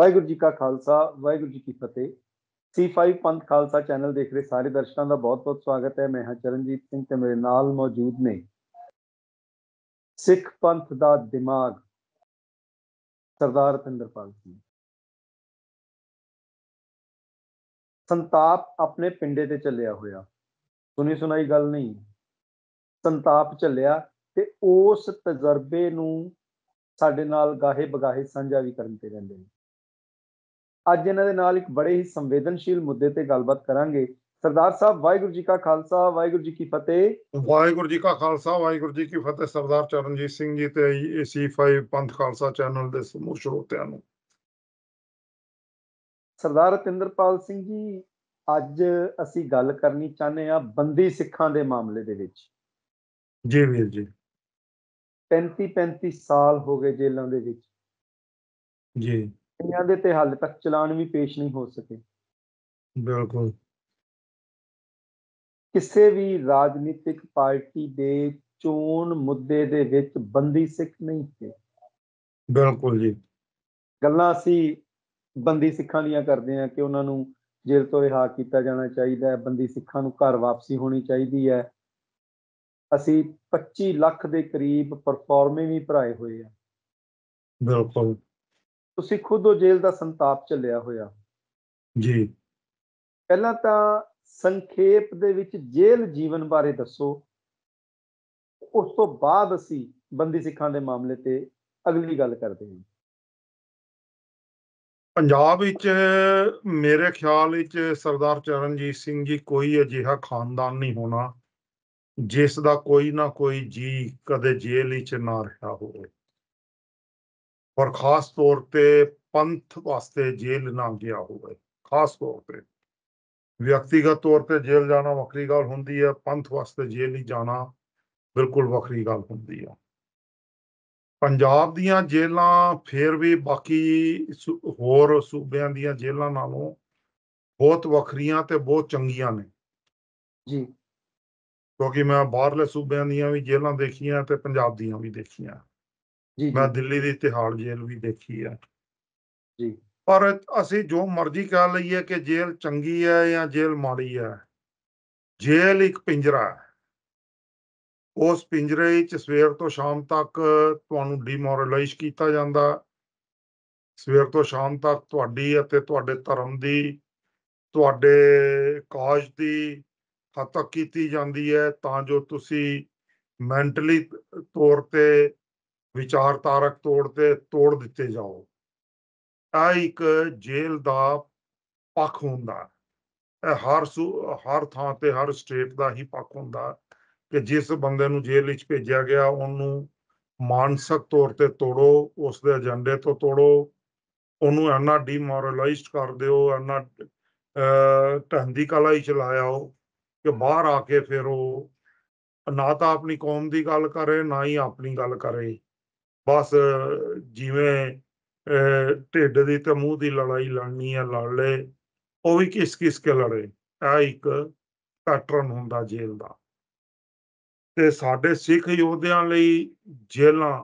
ਵਾਹਿਗੁਰੂ ਜੀ ਕਾ ਖਾਲਸਾ ਵਾਹਿਗੁਰੂ ਜੀ ਕੀ ਫਤਿਹ C5 ਪੰਥ ਖਾਲਸਾ ਚੈਨਲ ਦੇਖ ਰਹੇ ਸਾਰੇ ਦਰਸ਼ਕਾਂ ਦਾ ਬਹੁਤ-ਬਹੁਤ ਸਵਾਗਤ ਹੈ ਮੈਂ ਹਾਂ ਚਰਨਜੀਤ ਸਿੰਘ ਤੇ ਮੇਰੇ ਨਾਲ ਮੌਜੂਦ ਨੇ ਸਿੱਖ ਪੰਥ ਦਾ ਦਿਮਾਗ ਸਰਦਾਰ ਰਤਿੰਦਰਪਾਲ ਸਿੰਘ ਸੰਤਾਪ ਆਪਣੇ ਪਿੰਡੇ ਤੇ ਚੱਲਿਆ ਹੋਇਆ ਸੁਣੀ ਸੁਣਾਈ ਗੱਲ ਨਹੀਂ ਸੰਤਾਪ ਚੱਲਿਆ ਤੇ ਉਸ ਤਜਰਬੇ ਨੂੰ ਸਾਡੇ ਨਾਲ ਗਾਹੇ ਬਗਾਹੇ ਸਾਂਝਾ ਵੀ ਤੇ ਰਹਿੰਦੇ ਨੇ ਅੱਜ ਇਹਨਾਂ ਦੇ ਨਾਲ ਇੱਕ ਬੜੇ ਹੀ ਸੰਵੇਦਨਸ਼ੀਲ ਮੁੱਦੇ ਤੇ ਗੱਲਬਾਤ ਕਰਾਂਗੇ ਸਰਦਾਰ ਸਾਹਿਬ ਵਾਹਿਗੁਰੂ ਜੀ ਕਾ ਖਾਲਸਾ ਵਾਹਿਗੁਰੂ ਜੀ ਕੀ ਫਤਿਹ ਵਾਹਿਗੁਰੂ ਜੀ ਕਾ ਖਾਲਸਾ ਵਾਹਿਗੁਰੂ ਜੀ ਕੀ ਫਤਿਹ ਸਰਦਾਰ ਚਰਨਜੀਤ ਸਿੰਘ ਜੀ ਤੇ AC5 ਪੰਥ ਖਾਲਸਾ ਚੈਨਲ ਦੇ ਸਮੂਹ ਸਰੋਤਿਆਂ ਨੂੰ ਸਰਦਾਰ ਰਤਿੰਦਰਪਾਲ ਸਿੰਘ ਜੀ ਅੱਜ ਅਸੀਂ ਗੱਲ ਕਰਨੀ ਚਾਹੁੰਦੇ ਆ ਬੰਦੀ ਸਿੱਖਾਂ ਦੇ ਮਾਮਲੇ ਦੇ ਵਿੱਚ ਜੀ ਵੀਰ ਜੀ 35 35 ਸਾਲ ਹੋ ਗਏ ਜੇਲ੍ਹਾਂ ਦੇ ਵਿੱਚ ਜੀ ਕਈਆਂ ਦੇ ਤੇ ਹਾਲੇ ਤੱਕ ਚਲਾਨ ਵੀ ਪੇਸ਼ ਨਹੀਂ ਹੋ ਸਕੇ ਬਿਲਕੁਲ ਕਿਸੇ ਵੀ ਰਾਜਨੀਤਿਕ ਪਾਰਟੀ ਦੇ ਚੋਣ ਮੁੱਦੇ ਦੇ ਵਿੱਚ ਬੰਦੀ ਸਿੱਖ ਨਹੀਂ ਸੀ ਬਿਲਕੁਲ ਜੀ ਗੱਲਾਂ ਅਸੀਂ ਬੰਦੀ ਸਿੱਖਾਂ ਦੀਆਂ ਕਰਦੇ ਆ ਕਿ ਉਹਨਾਂ ਨੂੰ ਜੇਲ੍ਹ ਤੋਂ ਰਿਹਾ ਕੀਤਾ ਜਾਣਾ ਚਾਹੀਦਾ ਹੈ ਬੰਦੀ ਸਿੱਖਾਂ ਨੂੰ ਘਰ ਵਾਪਸੀ ਹੋਣੀ ਚਾਹੀਦੀ ਹੈ ਅਸੀਂ 25 ਲੱਖ ਦੇ ਕਰੀਬ ਪਰਫਾਰਮੇ ਵੀ ਭਰਾਏ ਹੋਏ ਆ ਬਿਲਕੁਲ ਤੁਸੀਂ ਖੁਦ ਉਹ ਜੇਲ੍ਹ ਦਾ ਸੰਤਾਪ ਚੱਲਿਆ ਹੋਇਆ ਜੀ ਪਹਿਲਾਂ ਤਾਂ ਸੰਖੇਪ ਦੇ ਵਿੱਚ ਜੇਲ੍ਹ ਜੀਵਨ ਬਾਰੇ ਦੱਸੋ ਉਸ ਤੋਂ ਬਾਅਦ ਅਸੀਂ ਬੰਦੀ ਸਿੱਖਾਂ ਦੇ ਮਾਮਲੇ ਤੇ ਅਗਲੀ ਗੱਲ ਕਰਦੇ ਹਾਂ ਪੰਜਾਬ ਵਿੱਚ ਮੇਰੇ ਖਿਆਲ ਵਿੱਚ ਸਰਦਾਰ ਚਰਨਜੀਤ ਸਿੰਘ ਜੀ ਕੋਈ ਅਜਿਹਾ ਖਾਨਦਾਨ ਨਹੀਂ ਹੋਣਾ ਜਿਸ ਦਾ ਕੋਈ ਨਾ ਕੋਈ ਜੀ ਕਦੇ ਜੇਲ੍ਹ ਵਿੱਚ ਨਾ ਰਿਹਾ ਹੋਵੇ ਔਰ ਖਾਸ ਤੌਰ ਤੇ ਪੰਥ ਵਾਸਤੇ ਜੇਲ੍ਹ ਨਾ ਗਿਆ ਹੋਵੇ ਖਾਸ ਤੌਰ ਤੇ ਵਿਅਕਤੀਗਤ ਤੌਰ ਤੇ ਜੇਲ੍ਹ ਜਾਣਾ ਵੱਖਰੀ ਗੱਲ ਹੁੰਦੀ ਹੈ ਪੰਥ ਵਾਸਤੇ ਜੇਲ੍ਹ ਨਹੀਂ ਜਾਣਾ ਬਿਲਕੁਲ ਵੱਖਰੀ ਗੱਲ ਹੁੰਦੀ ਹੈ ਪੰਜਾਬ ਦੀਆਂ ਜੇਲ੍ਹਾਂ ਫੇਰ ਵੀ ਬਾਕੀ ਹੋਰ ਸੂਬਿਆਂ ਦੀਆਂ ਜੇਲ੍ਹਾਂ ਨਾਲੋਂ ਬਹੁਤ ਵੱਖਰੀਆਂ ਤੇ ਬਹੁਤ ਚੰਗੀਆਂ ਨੇ ਜੀ ਕਿਉਂਕਿ ਮੈਂ ਬਾਹਰਲੇ ਸੂਬਿਆਂ ਦੀਆਂ ਵੀ ਜੇਲ੍ਹਾਂ ਦੇਖੀਆਂ ਤੇ ਪੰਜਾਬ ਦੀਆਂ ਵੀ ਦੇਖੀਆਂ ਜੀ ਮੈਂ ਦਿੱਲੀ ਦੀ ਤਿਹਾੜ ਜੇਲ੍ਹ ਵੀ ਦੇਖੀ ਆ ਜੀ ਪਰ ਅਸੀਂ ਜੋ ਮਰਜ਼ੀ ਕਰ ਲਈਏ ਕਿ ਜੇਲ੍ਹ ਚੰਗੀ ਹੈ ਜਾਂ ਜੇਲ੍ਹ ਮਾੜੀ ਹੈ ਜੇਲ੍ਹ ਇੱਕ ਪਿੰਜਰਾ ਉਸ ਪਿੰਜਰੇ ਵਿੱਚ ਸਵੇਰ ਤੋਂ ਸ਼ਾਮ ਤੱਕ ਤੁਹਾਨੂੰ ਡੀਮੋਰਲਾਈਜ਼ ਕੀਤਾ ਜਾਂਦਾ ਸਵੇਰ ਤੋਂ ਸ਼ਾਮ ਤੱਕ ਤੁਹਾਡੀ ਅਤੇ ਤੁਹਾਡੇ ਧਰਮ ਦੀ ਤੁਹਾਡੇ ਕਾਜ ਦੀ ਹੱਤਕ ਕੀਤੀ ਜਾਂਦੀ ਹੈ ਤਾਂ ਜੋ ਤੁਸੀਂ ਮੈਂਟਲੀ ਤੌਰ ਤੇ ਵਿਚਾਰ ਤਾਰਕ ਤੋੜਦੇ ਤੋੜ ਦਿੱਤੇ ਜਾਓ ਆ ਇੱਕ ਜੇਲ ਦਾ ਪੱਖ ਹੁੰਦਾ ਹੈ ਹਰ ਹਰ ਥਾਂ ਤੇ ਹਰ ਸਟੇਟ ਦਾ ਹੀ ਪੱਖ ਹੁੰਦਾ ਕਿ ਜਿਸ ਬੰਦੇ ਨੂੰ ਜੇਲ੍ਹ ਵਿੱਚ ਭੇਜਿਆ ਗਿਆ ਉਹਨੂੰ ਮਾਨਸਿਕ ਤੌਰ ਤੇ ਤੋੜੋ ਉਸ ਦੇ ਏਜੰਡੇ ਤੋਂ ਤੋੜੋ ਉਹਨੂੰ ਐਨਾ ਡੀਮੋਰਲਾਈਜ਼ਡ ਕਰ ਦਿਓ ਐਨਾ ਢੰਦੀ ਕਲਾ ਹੀ ਚਲਾਇਓ ਕਿ ਬਾਹਰ ਆ ਕੇ ਫਿਰ ਉਹ ਨਾ ਤਾਂ ਆਪਣੀ ਕੌਮ ਦੀ ਗੱਲ ਕਰੇ ਨਾ ਹੀ ਆਪਣੀ ਗੱਲ ਕਰੇ ਬਸ ਜਿਵੇਂ ਢਿੱਡ ਦੀ ਤੇ ਮੂੰਹ ਦੀ ਲੜਾਈ ਲੜਨੀ ਆ ਲੜ ਲੈ ਉਹ ਵੀ ਕਿਸ ਕਿਸ ਕੇ ਲੜੇ ਆ ਇੱਕ ਪੈਟਰਨ ਹੁੰਦਾ ਜੇਲ੍ਹ ਦਾ ਤੇ ਸਾਡੇ ਸਿੱਖ ਯੋਧਿਆਂ ਲਈ ਜੇਲ੍ਹਾਂ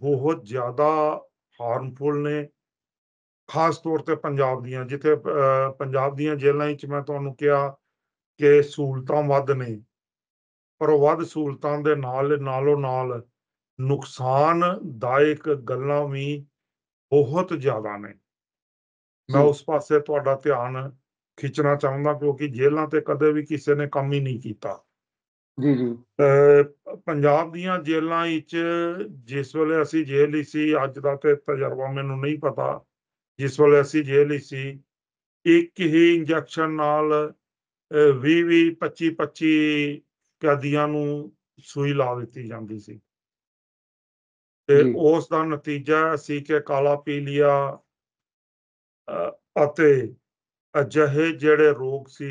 ਬਹੁਤ ਜ਼ਿਆਦਾ ਹਾਰਮਫੁਲ ਨੇ ਖਾਸ ਤੌਰ ਤੇ ਪੰਜਾਬ ਦੀਆਂ ਜਿੱਥੇ ਪੰਜਾਬ ਦੀਆਂ ਜੇਲ੍ਹਾਂ ਵਿੱਚ ਮੈਂ ਤੁਹਾਨੂੰ ਕਿਹਾ ਕਿ ਸਹੂਲਤਾਂ ਵੱਧ ਨੇ ਪਰ ਵੱਧ ਸਹੂਲਤਾਂ ਦੇ ਨਾਲ ਨਾਲੋਂ ਨਾਲ ਨੁਕਸਾਨਦਾਇਕ ਗੱਲਾਂ ਵੀ ਬਹੁਤ ਜ਼ਿਆਦਾ ਨੇ ਮੈਂ ਉਸ ਪਾਸੇ ਤੁਹਾਡਾ ਧਿਆਨ ਖਿੱਚਣਾ ਚਾਹੁੰਦਾ ਕਿਉਂਕਿ ਜੇਲ੍ਹਾਂ ਤੇ ਕਦੇ ਵੀ ਕਿਸੇ ਨੇ ਕੰਮ ਹੀ ਨਹੀਂ ਕੀਤਾ ਜੀ ਜੀ ਪੰਜਾਬ ਦੀਆਂ ਜੇਲ੍ਹਾਂ ਵਿੱਚ ਜਿਸ ਵੇਲੇ ਅਸੀਂ ਜੇਲ੍ਹ ਹੀ ਸੀ ਅੱਜ ਦਾ ਤੇ ਤਜਰਬਾ ਮੈਨੂੰ ਨਹੀਂ ਪਤਾ ਜਿਸ ਵੇਲੇ ਅਸੀਂ ਜੇਲ੍ਹ ਹੀ ਸੀ ਇੱਕ ਹੀ ਇੰਜੈਕਸ਼ਨ ਨਾਲ 20 20 25 25 ਕੈਦੀਆਂ ਨੂੰ ਸੂਈ ਲਾ ਦਿੱਤੀ ਜਾਂਦੀ ਸੀ ਤੇ ਉਸ ਦਾ ਨਤੀਜਾ ਸੀ ਕਿ ਕਾਲਾ ਪੀਲੀਆ ਅਤੇ ਅਜਿਹੇ ਜਿਹੜੇ ਰੋਗ ਸੀ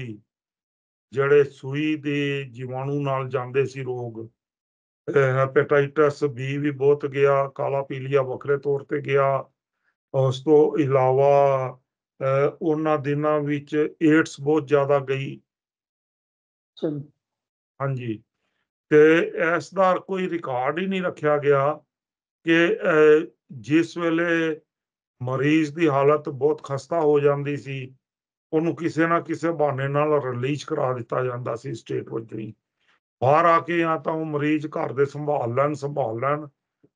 ਜਿਹੜੇ ਸੂਈ ਦੇ ਜੀਵਾਣੂ ਨਾਲ ਜਾਂਦੇ ਸੀ ਰੋਗ ਹੈਪੇਟਾਈਟਸ ਬੀ ਵੀ ਬਹੁਤ ਗਿਆ ਕਾਲਾ ਪੀਲੀਆ ਵੱਖਰੇ ਤੌਰ ਤੇ ਗਿਆ ਉਸ ਤੋਂ ਇਲਾਵਾ ਉਹਨਾਂ ਦਿਨਾਂ ਵਿੱਚ ਏਡਸ ਬਹੁਤ ਜ਼ਿਆਦਾ ਗਈ ਹਾਂਜੀ ਤੇ ਇਸ ਦਾ ਕੋਈ ਰਿਕਾਰਡ ਹੀ ਨਹੀਂ ਰੱਖਿਆ ਗਿਆ ਕਿ ਜਿਸ ਵੇਲੇ ਮਰੀਜ਼ ਦੀ ਹਾਲਤ ਬਹੁਤ ਖਸਤਾ ਹੋ ਜਾਂਦੀ ਸੀ ਉਹਨੂੰ ਕਿਸੇ ਨਾ ਕਿਸੇ ਬਹਾਨੇ ਨਾਲ ਰਿਲੀਜ਼ ਕਰਾ ਦਿੱਤਾ ਜਾਂਦਾ ਸੀ ਸਟੇਟ ਵਜੋਂ ਹੀ ਬਾਹਰ ਆ ਕੇ ਆ ਤਾਂ ਉਹ ਮਰੀਜ਼ ਘਰ ਦੇ ਸੰਭਾਲ ਲੈਣ ਸੰਭਾਲ ਲੈਣ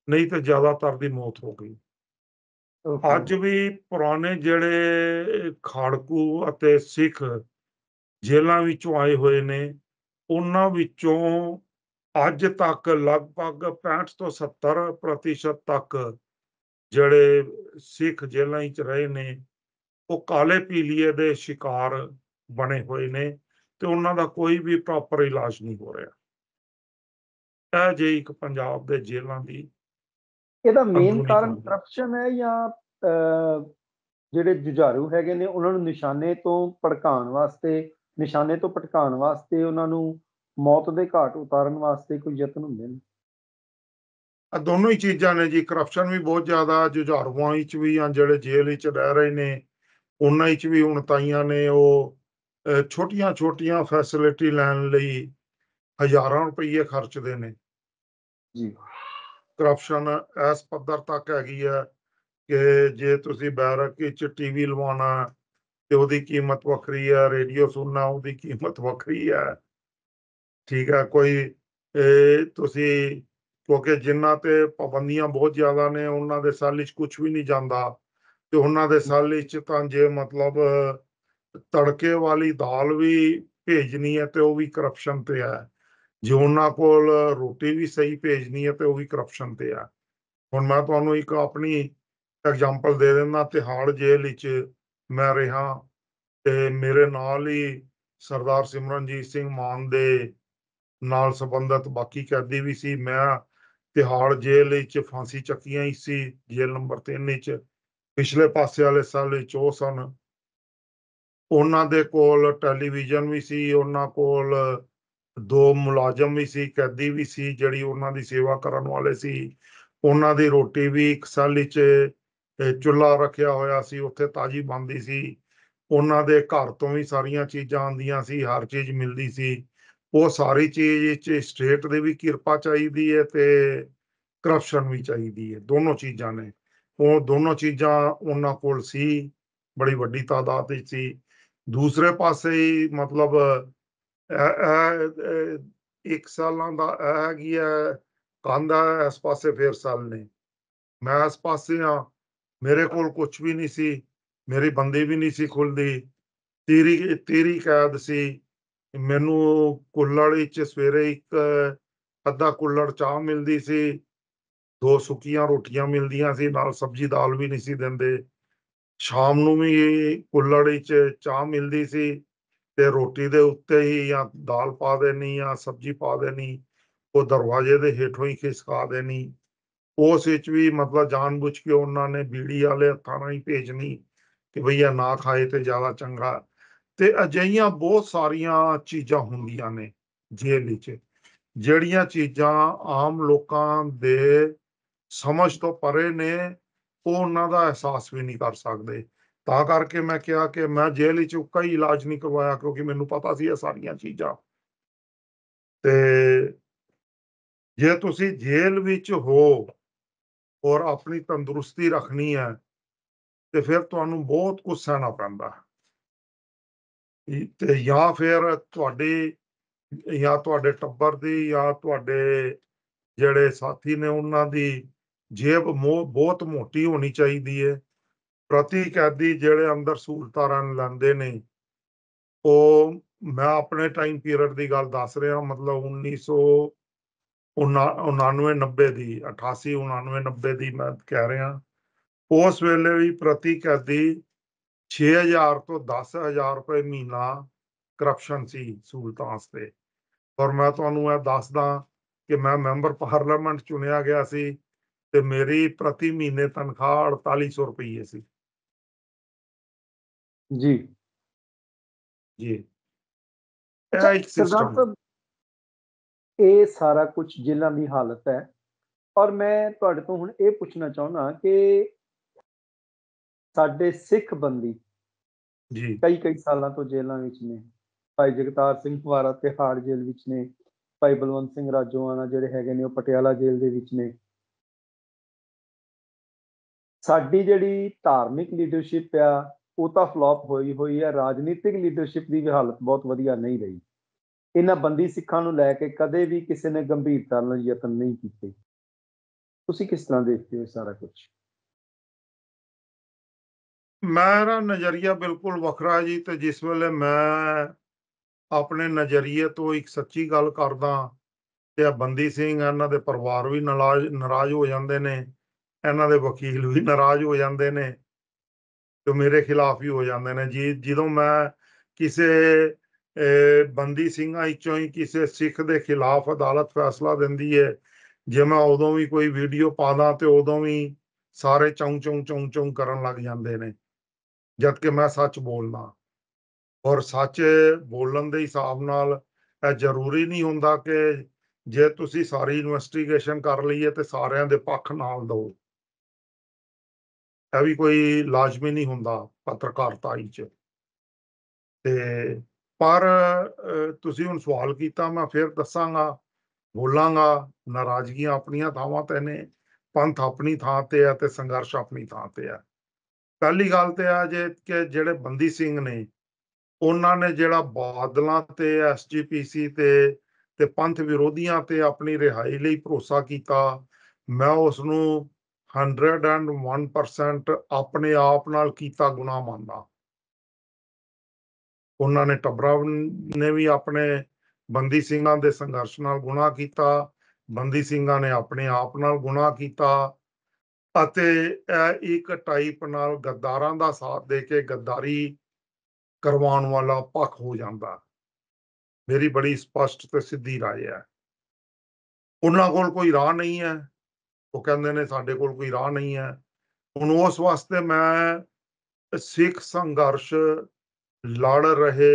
ਨਹੀਂ ਤੇ ਜ਼ਿਆਦਾਤਰ ਦੀ ਮੌਤ ਹੋ ਗਈ ਅੱਜ ਵੀ ਪੁਰਾਣੇ ਜਿਹੜੇ ਖਾੜਕੂ ਅਤੇ ਸਿੱਖ ਜੇਲ੍ਹਾਂ ਵਿੱਚੋਂ ਆਏ ਹੋਏ ਨੇ ਉਹਨਾਂ ਵਿੱਚੋਂ ਅੱਜ ਤੱਕ ਲਗਭਗ 65 ਤੋਂ 70% ਤੱਕ ਜਿਹੜੇ ਸਿੱਖ ਜੇਲ੍ਹਾਂ ਵਿੱਚ ਰਹੇ ਨੇ ਉਹ ਕਾਲੇ ਪੀਲੀਏ ਦੇ ਸ਼ਿਕਾਰ ਬਣੇ ਹੋਏ ਨੇ ਤੇ ਉਹਨਾਂ ਦਾ ਕੋਈ ਵੀ ਪ੍ਰੋਪਰ ਇਲਾਜ ਨਹੀਂ ਹੋ ਰਿਹਾ ਇਹ ਜੇ ਇੱਕ ਪੰਜਾਬ ਦੇ ਜੇਲ੍ਹਾਂ ਦੀ ਇਹਦਾ ਮੇਨ ਕਾਰਨ ਕਰਪਸ਼ਨ ਹੈ ਜਾਂ ਜਿਹੜੇ ਜੁਝਾਰੂ ਹੈਗੇ ਨੇ ਉਹਨਾਂ ਨੂੰ ਨਿਸ਼ਾਨੇ ਤੋਂ ਭੜਕਾਉਣ ਵਾਸਤੇ ਨਿਸ਼ਾਨੇ ਤੋਂ ਭਟਕਾਉਣ ਵਾਸਤੇ ਉਹਨਾਂ ਨੂੰ ਮੌਤ ਦੇ ਘਾਟ ਉਤਾਰਨ ਵਾਸਤੇ ਕੋਈ ਯਤਨ ਹੁੰਦੇ ਨੇ ਆ ਦੋਨੋਂ ਹੀ ਚੀਜ਼ਾਂ ਨੇ ਜੀ ਕਰਪਸ਼ਨ ਵੀ ਬਹੁਤ ਜ਼ਿਆਦਾ ਜੁਝਾਰੂਆਂ ਵਿੱਚ ਵੀ ਆ ਜਿਹੜੇ ਜੇਲ੍ਹ ਵਿੱਚ ਰਹਿ ਰਹੇ ਨੇ ਉਹਨਾਂ ਵਿੱਚ ਵੀ ਹੁਣ ਤਾਈਆਂ ਨੇ ਉਹ ਛੋਟੀਆਂ-ਛੋਟੀਆਂ ਫੈਸਿਲਿਟੀ ਲੈਣ ਲਈ ਹਜ਼ਾਰਾਂ ਰੁਪਏ ਖਰਚਦੇ ਨੇ ਜੀ ਕਰਪਸ਼ਨ ਇਸ ਪੱਧਰ ਤੱਕ ਹੈਗੀ ਆ ਕਿ ਜੇ ਤੁਸੀਂ ਬੈਰਕ ਵਿੱਚ ਟੀਵੀ ਲਵਾਉਣਾ ਤੇ ਉਹਦੀ ਕੀਮਤ ਵੱਖਰੀ ਆ ਰੇਡੀਓ ਸੁਣਨਾ ਉਹਦੀ ਕੀਮਤ ਵੱਖਰੀ ਆ ਠੀਕ ਆ ਕੋਈ ਤੁਸੀਂ ਕਿਉਂਕਿ ਜਿੰਨਾ ਤੇ ਪਾਬੰਦੀਆਂ ਬਹੁਤ ਜ਼ਿਆਦਾ ਨੇ ਉਹਨਾਂ ਦੇ ਸਾਲ ਵਿੱਚ ਕੁਝ ਵੀ ਨਹੀਂ ਜਾਂਦਾ ਤੇ ਉਹਨਾਂ ਦੇ ਸਾਲ ਵਿੱਚ ਤਾਂ ਜੇ ਮਤਲਬ ਤੜਕੇ ਵਾਲੀ ਦਾਲ ਵੀ ਭੇਜਣੀ ਹੈ ਤੇ ਉਹ ਵੀ ਕਰਪਸ਼ਨ ਤੇ ਆ ਜੇ ਉਹਨਾਂ ਕੋਲ ਰੋਟੀ ਵੀ ਸਹੀ ਭੇਜਣੀ ਹੈ ਤੇ ਉਹ ਵੀ ਕਰਪਸ਼ਨ ਤੇ ਆ ਹੁਣ ਮੈਂ ਤੁਹਾਨੂੰ ਇੱਕ ਆਪਣੀ ਐਗਜ਼ਾਮਪਲ ਦੇ ਦਿੰਦਾ ਹਾਲ ਜੇਲ੍ਹ ਵਿੱਚ ਮੈਂ ਰਿਹਾ ਤੇ ਮੇਰੇ ਨਾਲ ਹੀ ਸਰਦਾਰ ਸਿਮਰਨਜੀਤ ਸਿੰਘ ਮਾਨ ਦੇ ਨਾਲ ਸੰਬੰਧਤ ਬਾਕੀ ਕੈਦੀ ਵੀ ਸੀ ਮੈਂ ਤਿਹਾੜ ਜੇਲ੍ਹ ਵਿੱਚ ਫਾਂਸੀ ਚੱਕੀਆਂ ਹੀ ਸੀ ਜੇਲ੍ਹ ਨੰਬਰ 3 ਵਿੱਚ ਪਿਛਲੇ ਪਾਸੇ ਵਾਲੇ ਸਾਲ ਵਿੱਚ ਉਹ ਸਨ ਉਹਨਾਂ ਦੇ ਕੋਲ ਟੈਲੀਵਿਜ਼ਨ ਵੀ ਸੀ ਉਹਨਾਂ ਕੋਲ ਦੋ ਮੁਲਾਜ਼ਮ ਵੀ ਸੀ ਕੈਦੀ ਵੀ ਸੀ ਜਿਹੜੀ ਉਹਨਾਂ ਦੀ ਸੇਵਾ ਕਰਨ ਵਾਲੇ ਸੀ ਉਹਨਾਂ ਦੀ ਰੋਟੀ ਵੀ ਇੱਕ ਸਾਲ ਵਿੱਚ ਚੁੱਲ੍ਹਾ ਰੱਖਿਆ ਹੋਇਆ ਸੀ ਉੱਥੇ ਤਾਜੀ ਬਣਦੀ ਸੀ ਉਹਨਾਂ ਦੇ ਘਰ ਤੋਂ ਵੀ ਸਾਰੀਆਂ ਚੀਜ਼ਾਂ ਆਉਂਦੀਆਂ ਸੀ ਹਰ ਚੀਜ਼ ਮਿਲਦੀ ਸੀ ਉਹ ਸਾਰੀ ਚੀਜ਼ ਵਿੱਚ ਸਟੇਟ ਦੇ ਵੀ ਕਿਰਪਾ ਚਾਹੀਦੀ ਹੈ ਤੇ ਕਰਪਸ਼ਨ ਵੀ ਚਾਹੀਦੀ ਹੈ ਦੋਨੋਂ ਚੀਜ਼ਾਂ ਨੇ ਉਹ ਦੋਨੋਂ ਚੀਜ਼ਾਂ ਉਹਨਾਂ ਕੋਲ ਸੀ ਬੜੀ ਵੱਡੀ ਤਾਦਾਦ ਵਿੱਚ ਸੀ ਦੂਸਰੇ ਪਾਸੇ ਹੀ ਮਤਲਬ ਇੱਕ ਸਾਲਾਂ ਦਾ ਆ ਗਿਆ ਕਾਂਦਾ ਇਸ ਪਾਸੇ ਫੇਰ ਸਾਲ ਨੇ ਮੈਂ ਇਸ ਪਾਸੇ ਆ ਮੇਰੇ ਕੋਲ ਕੁਝ ਵੀ ਨਹੀਂ ਸੀ ਮੇਰੀ ਬੰਦੀ ਵੀ ਨਹੀਂ ਸੀ ਖੁੱਲਦੀ ਤੇਰੀ ਤੇਰੀ ਕਾਦ ਸੀ ਮੈਨੂੰ ਕੁੱਲੜ ਵਿੱਚ ਸਵੇਰੇ ਇੱਕ ਅੱਧਾ ਕੁੱਲੜ ਚਾਹ ਮਿਲਦੀ ਸੀ ਦੋ ਸੁੱਕੀਆਂ ਰੋਟੀਆਂ ਮਿਲਦੀਆਂ ਸੀ ਨਾਲ ਸਬਜ਼ੀ ਦਾਲ ਵੀ ਨਹੀਂ ਸੀ ਦਿੰਦੇ ਸ਼ਾਮ ਨੂੰ ਵੀ ਕੁੱਲੜ ਵਿੱਚ ਚਾਹ ਮਿਲਦੀ ਸੀ ਤੇ ਰੋਟੀ ਦੇ ਉੱਤੇ ਹੀ ਜਾਂ ਦਾਲ ਪਾ ਦੇਣੀ ਜਾਂ ਸਬਜ਼ੀ ਪਾ ਦੇਣੀ ਉਹ ਦਰਵਾਜ਼ੇ ਦੇ ਹੇਠੋਂ ਹੀ ਖਿਸਕਾ ਦੇਣੀ ਉਸ ਵਿੱਚ ਵੀ ਮਤਲਬ ਜਾਣਬੁੱਝ ਕੇ ਉਹਨਾਂ ਨੇ ਬੀੜੀ ਵਾਲੇ ਹੱਥਾਂ ਨਾਲ ਹੀ ਭੇਜਣੀ ਕਿ ਭਈਆ ਨਾ ਖਾਏ ਤੇ ਜ਼ਿਆਦਾ ਚੰਗਾ ਤੇ ਅਜਈਆਂ ਬਹੁਤ ਸਾਰੀਆਂ ਚੀਜ਼ਾਂ ਹੁੰਦੀਆਂ ਨੇ ਜੇਲ੍ਹ ਵਿੱਚ ਜਿਹੜੀਆਂ ਚੀਜ਼ਾਂ ਆਮ ਲੋਕਾਂ ਦੇ ਸਮਝ ਤੋਂ ਪਰੇ ਨੇ ਉਹ ਉਹਨਾਂ ਦਾ ਅਹਿਸਾਸ ਵੀ ਨਹੀਂ ਕਰ ਸਕਦੇ ਤਾਂ ਕਰਕੇ ਮੈਂ ਕਿਹਾ ਕਿ ਮੈਂ ਜੇਲ੍ਹ ਵਿੱਚ ਕੋਈ ਇਲਾਜ ਨਹੀਂ ਕਰਵਾਇਆ ਕਿਉਂਕਿ ਮੈਨੂੰ ਪਤਾ ਸੀ ਇਹ ਸਾਰੀਆਂ ਚੀਜ਼ਾਂ ਤੇ ਜੇ ਤੁਸੀਂ ਜੇਲ੍ਹ ਵਿੱਚ ਹੋ ਔਰ ਆਪਣੀ ਤੰਦਰੁਸਤੀ ਰੱਖਣੀ ਹੈ ਤੇ ਫਿਰ ਤੁਹਾਨੂੰ ਬਹੁਤ ਕੁਝ ਸਹਿਣਾ ਪੈਂਦਾ ਹੈ ਤੇ ਜਾਂ ਫਿਰ ਤੁਹਾਡੀ ਜਾਂ ਤੁਹਾਡੇ ਟੱਬਰ ਦੀ ਜਾਂ ਤੁਹਾਡੇ ਜਿਹੜੇ ਸਾਥੀ ਨੇ ਉਹਨਾਂ ਦੀ ਜੇਬ ਬਹੁਤ ਮੋਟੀ ਹੋਣੀ ਚਾਹੀਦੀ ਹੈ ਪ੍ਰਤੀ ਕੈਦੀ ਜਿਹੜੇ ਅੰਦਰ ਸੂਲਤਾਰਾਂ ਲੰਦੇ ਨੇ ਉਹ ਮੈਂ ਆਪਣੇ ਟਾਈਮ ਪੀਰੀਅਡ ਦੀ ਗੱਲ ਦੱਸ ਰਿਹਾ ਮਤਲਬ 1900 90 ਦੀ 88 99 90 ਦੀ ਮੈਂ ਕਹਿ ਰਿਹਾ ਉਸ ਵੇਲੇ ਵੀ ਪ੍ਰਤੀ ਕੈਦੀ 6000 ਤੋਂ 10000 ਰੁਪਏ ਮਹੀਨਾ ਕਰਪਸ਼ਨ ਸੀ ਸਹੂਲਤਾਂ ਵਾਸਤੇ ਔਰ ਮੈਂ ਤੁਹਾਨੂੰ ਇਹ ਦੱਸਦਾ ਕਿ ਮੈਂ ਮੈਂਬਰ ਪਾਰਲੀਮੈਂਟ ਚੁਣਿਆ ਗਿਆ ਸੀ ਤੇ ਮੇਰੀ ਪ੍ਰਤੀ ਮਹੀਨੇ ਤਨਖਾਹ 4800 ਰੁਪਏ ਸੀ ਜੀ ਜੀ ਇਹ ਇੱਕ ਸਿਸਟਮ ਇਹ ਸਾਰਾ ਕੁਝ ਜ਼ਿਲ੍ਹਾ ਦੀ ਹਾਲਤ ਹੈ ਔਰ ਮੈਂ ਤੁਹਾਡੇ ਤੋਂ ਹੁਣ ਇਹ ਪੁੱਛਣਾ ਚਾਹੁੰਦਾ ਕਿ ਸਾਡੇ ਸਿੱਖ ਬੰਦੀ ਜੀ ਕਈ ਕਈ ਸਾਲਾਂ ਤੋਂ ਜੇਲ੍ਹਾਂ ਵਿੱਚ ਨੇ ਭਾਈ ਜਗਤਾਰ ਸਿੰਘ ਫਵਾਰਾ ਤਿਹਾੜ ਜੇਲ੍ਹ ਵਿੱਚ ਨੇ ਭਾਈ ਬਲਵੰਤ ਸਿੰਘ ਰਾਜੋਆਣਾ ਜਿਹੜੇ ਹੈਗੇ ਨੇ ਉਹ ਪਟਿਆਲਾ ਜੇਲ੍ਹ ਦੇ ਵਿੱਚ ਨੇ ਸਾਡੀ ਜਿਹੜੀ ਧਾਰਮਿਕ ਲੀਡਰਸ਼ਿਪ ਆ ਉਹ ਤਾਂ ਫਲॉप ਹੋਈ ਹੋਈ ਆ ਰਾਜਨੀਤਿਕ ਲੀਡਰਸ਼ਿਪ ਦੀ ਵੀ ਹਾਲਤ ਬਹੁਤ ਵਧੀਆ ਨਹੀਂ ਰਹੀ ਇਹਨਾਂ ਬੰਦੀ ਸਿੱਖਾਂ ਨੂੰ ਲੈ ਕੇ ਕਦੇ ਵੀ ਕਿਸੇ ਨੇ ਗੰਭੀਰਤਾ ਨਾਲ ਯਤਨ ਨਹੀਂ ਕੀਤੇ ਤੁਸੀਂ ਕਿਸ ਤਰ੍ਹਾਂ ਦੇਖਦੇ ਹੋ ਸਾਰਾ ਕੁਝ ਮੇਰਾ ਨਜ਼ਰੀਆ ਬਿਲਕੁਲ ਵੱਖਰਾ ਜੀ ਤੇ ਜਿਸ ਵੇਲੇ ਮੈਂ ਆਪਣੇ ਨਜ਼ਰੀਏ ਤੋਂ ਇੱਕ ਸੱਚੀ ਗੱਲ ਕਰਦਾ ਤੇ ਆ ਬੰਦੀ ਸਿੰਘ ਇਹਨਾਂ ਦੇ ਪਰਿਵਾਰ ਵੀ ਨਾਰਾਜ਼ ਹੋ ਜਾਂਦੇ ਨੇ ਇਹਨਾਂ ਦੇ ਵਕੀਲ ਵੀ ਨਾਰਾਜ਼ ਹੋ ਜਾਂਦੇ ਨੇ ਤੇ ਮੇਰੇ ਖਿਲਾਫ ਹੀ ਹੋ ਜਾਂਦੇ ਨੇ ਜੀ ਜਦੋਂ ਮੈਂ ਕਿਸੇ ਬੰਦੀ ਸਿੰਘਾਂ ਵਿੱਚੋਂ ਹੀ ਕਿਸੇ ਸਿੱਖ ਦੇ ਖਿਲਾਫ ਅਦਾਲਤ ਫੈਸਲਾ ਦਿੰਦੀ ਹੈ ਜੇ ਮੈਂ ਉਦੋਂ ਵੀ ਕੋਈ ਵੀਡੀਓ ਪਾਦਾ ਤੇ ਉਦੋਂ ਵੀ ਸਾਰੇ ਚੌਂ ਚੌਂ ਚੌਂ ਚੌਂ ਕਰਨ ਲੱਗ ਜਾਂਦੇ ਨੇ ਜਦ ਕਿ ਮੈਂ ਸੱਚ ਬੋਲਣਾ ਔਰ ਸੱਚ ਬੋਲਣ ਦੇ ਹਿਸਾਬ ਨਾਲ ਇਹ ਜ਼ਰੂਰੀ ਨਹੀਂ ਹੁੰਦਾ ਕਿ ਜੇ ਤੁਸੀਂ ਸਾਰੀ ਇਨਵੈਸਟੀਗੇਸ਼ਨ ਕਰ ਲਈਏ ਤੇ ਸਾਰਿਆਂ ਦੇ ਪੱਖ ਨਾਲ ਦੋ ਇਹ ਵੀ ਕੋਈ ਲਾਜ਼ਮੀ ਨਹੀਂ ਹੁੰਦਾ ਪੱਤਰਕਾਰਤਾ ਵਿੱਚ ਤੇ ਪਰ ਤੁਸੀਂ ਹੁਣ ਸਵਾਲ ਕੀਤਾ ਮੈਂ ਫਿਰ ਦੱਸਾਂਗਾ ਬੋਲਾਂਗਾ ਨਾਰਾਜ਼ਗੀਆਂ ਆਪਣੀਆਂ ਥਾਵਾਂ ਤੇ ਨੇ ਪੰਥ ਆਪਣੀ ਥਾਂ ਤੇ ਆ ਤੇ ਸੰਘਰਸ਼ ਆਪਣੀ ਥਾਂ ਤੇ ਆ ਪਹਿਲੀ ਗੱਲ ਤੇ ਆ ਜੇ ਕਿ ਜਿਹੜੇ ਬੰਦੀ ਸਿੰਘ ਨੇ ਉਹਨਾਂ ਨੇ ਜਿਹੜਾ ਬਾਦਲਾਂ ਤੇ ਐਸਜੀਪੀਸੀ ਤੇ ਤੇ ਪੰਥ ਵਿਰੋਧੀਆਂ ਤੇ ਆਪਣੀ ਰਿਹਾਈ ਲਈ ਭਰੋਸਾ ਕੀਤਾ ਮੈਂ ਉਸ ਨੂੰ 101% ਆਪਣੇ ਆਪ ਨਾਲ ਕੀਤਾ ਗੁਨਾਹ ਮੰਨਦਾ ਉਹਨਾਂ ਨੇ ਟੱਬਰਾਂ ਨੇ ਵੀ ਆਪਣੇ ਬੰਦੀ ਸਿੰਘਾਂ ਦੇ ਸੰਘਰਸ਼ ਨਾਲ ਗੁਨਾਹ ਕੀਤਾ ਬੰਦੀ ਸਿੰਘਾਂ ਨੇ ਆਪਣੇ ਆਪ ਨਾਲ ਗੁਨਾਹ ਕੀਤਾ ਅਤੇ ਇੱਕ ਟਾਈਪ ਨਾਲ ਗੱਦਾਰਾਂ ਦਾ ਸਾਥ ਦੇ ਕੇ ਗੱਦਾਰੀ ਕਰਵਾਉਣ ਵਾਲਾ ਪੱਖ ਹੋ ਜਾਂਦਾ ਮੇਰੀ ਬੜੀ ਸਪਸ਼ਟ ਤੇ ਸਿੱਧੀ رائے ਹੈ ਉਹਨਾਂ ਕੋਲ ਕੋਈ ਰਾਹ ਨਹੀਂ ਹੈ ਉਹ ਕਹਿੰਦੇ ਨੇ ਸਾਡੇ ਕੋਲ ਕੋਈ ਰਾਹ ਨਹੀਂ ਹੈ ਹੁਣ ਉਸ ਵਾਸਤੇ ਮੈਂ ਸਿੱਖ ਸੰਘਰਸ਼ ਲੜ ਰਹੇ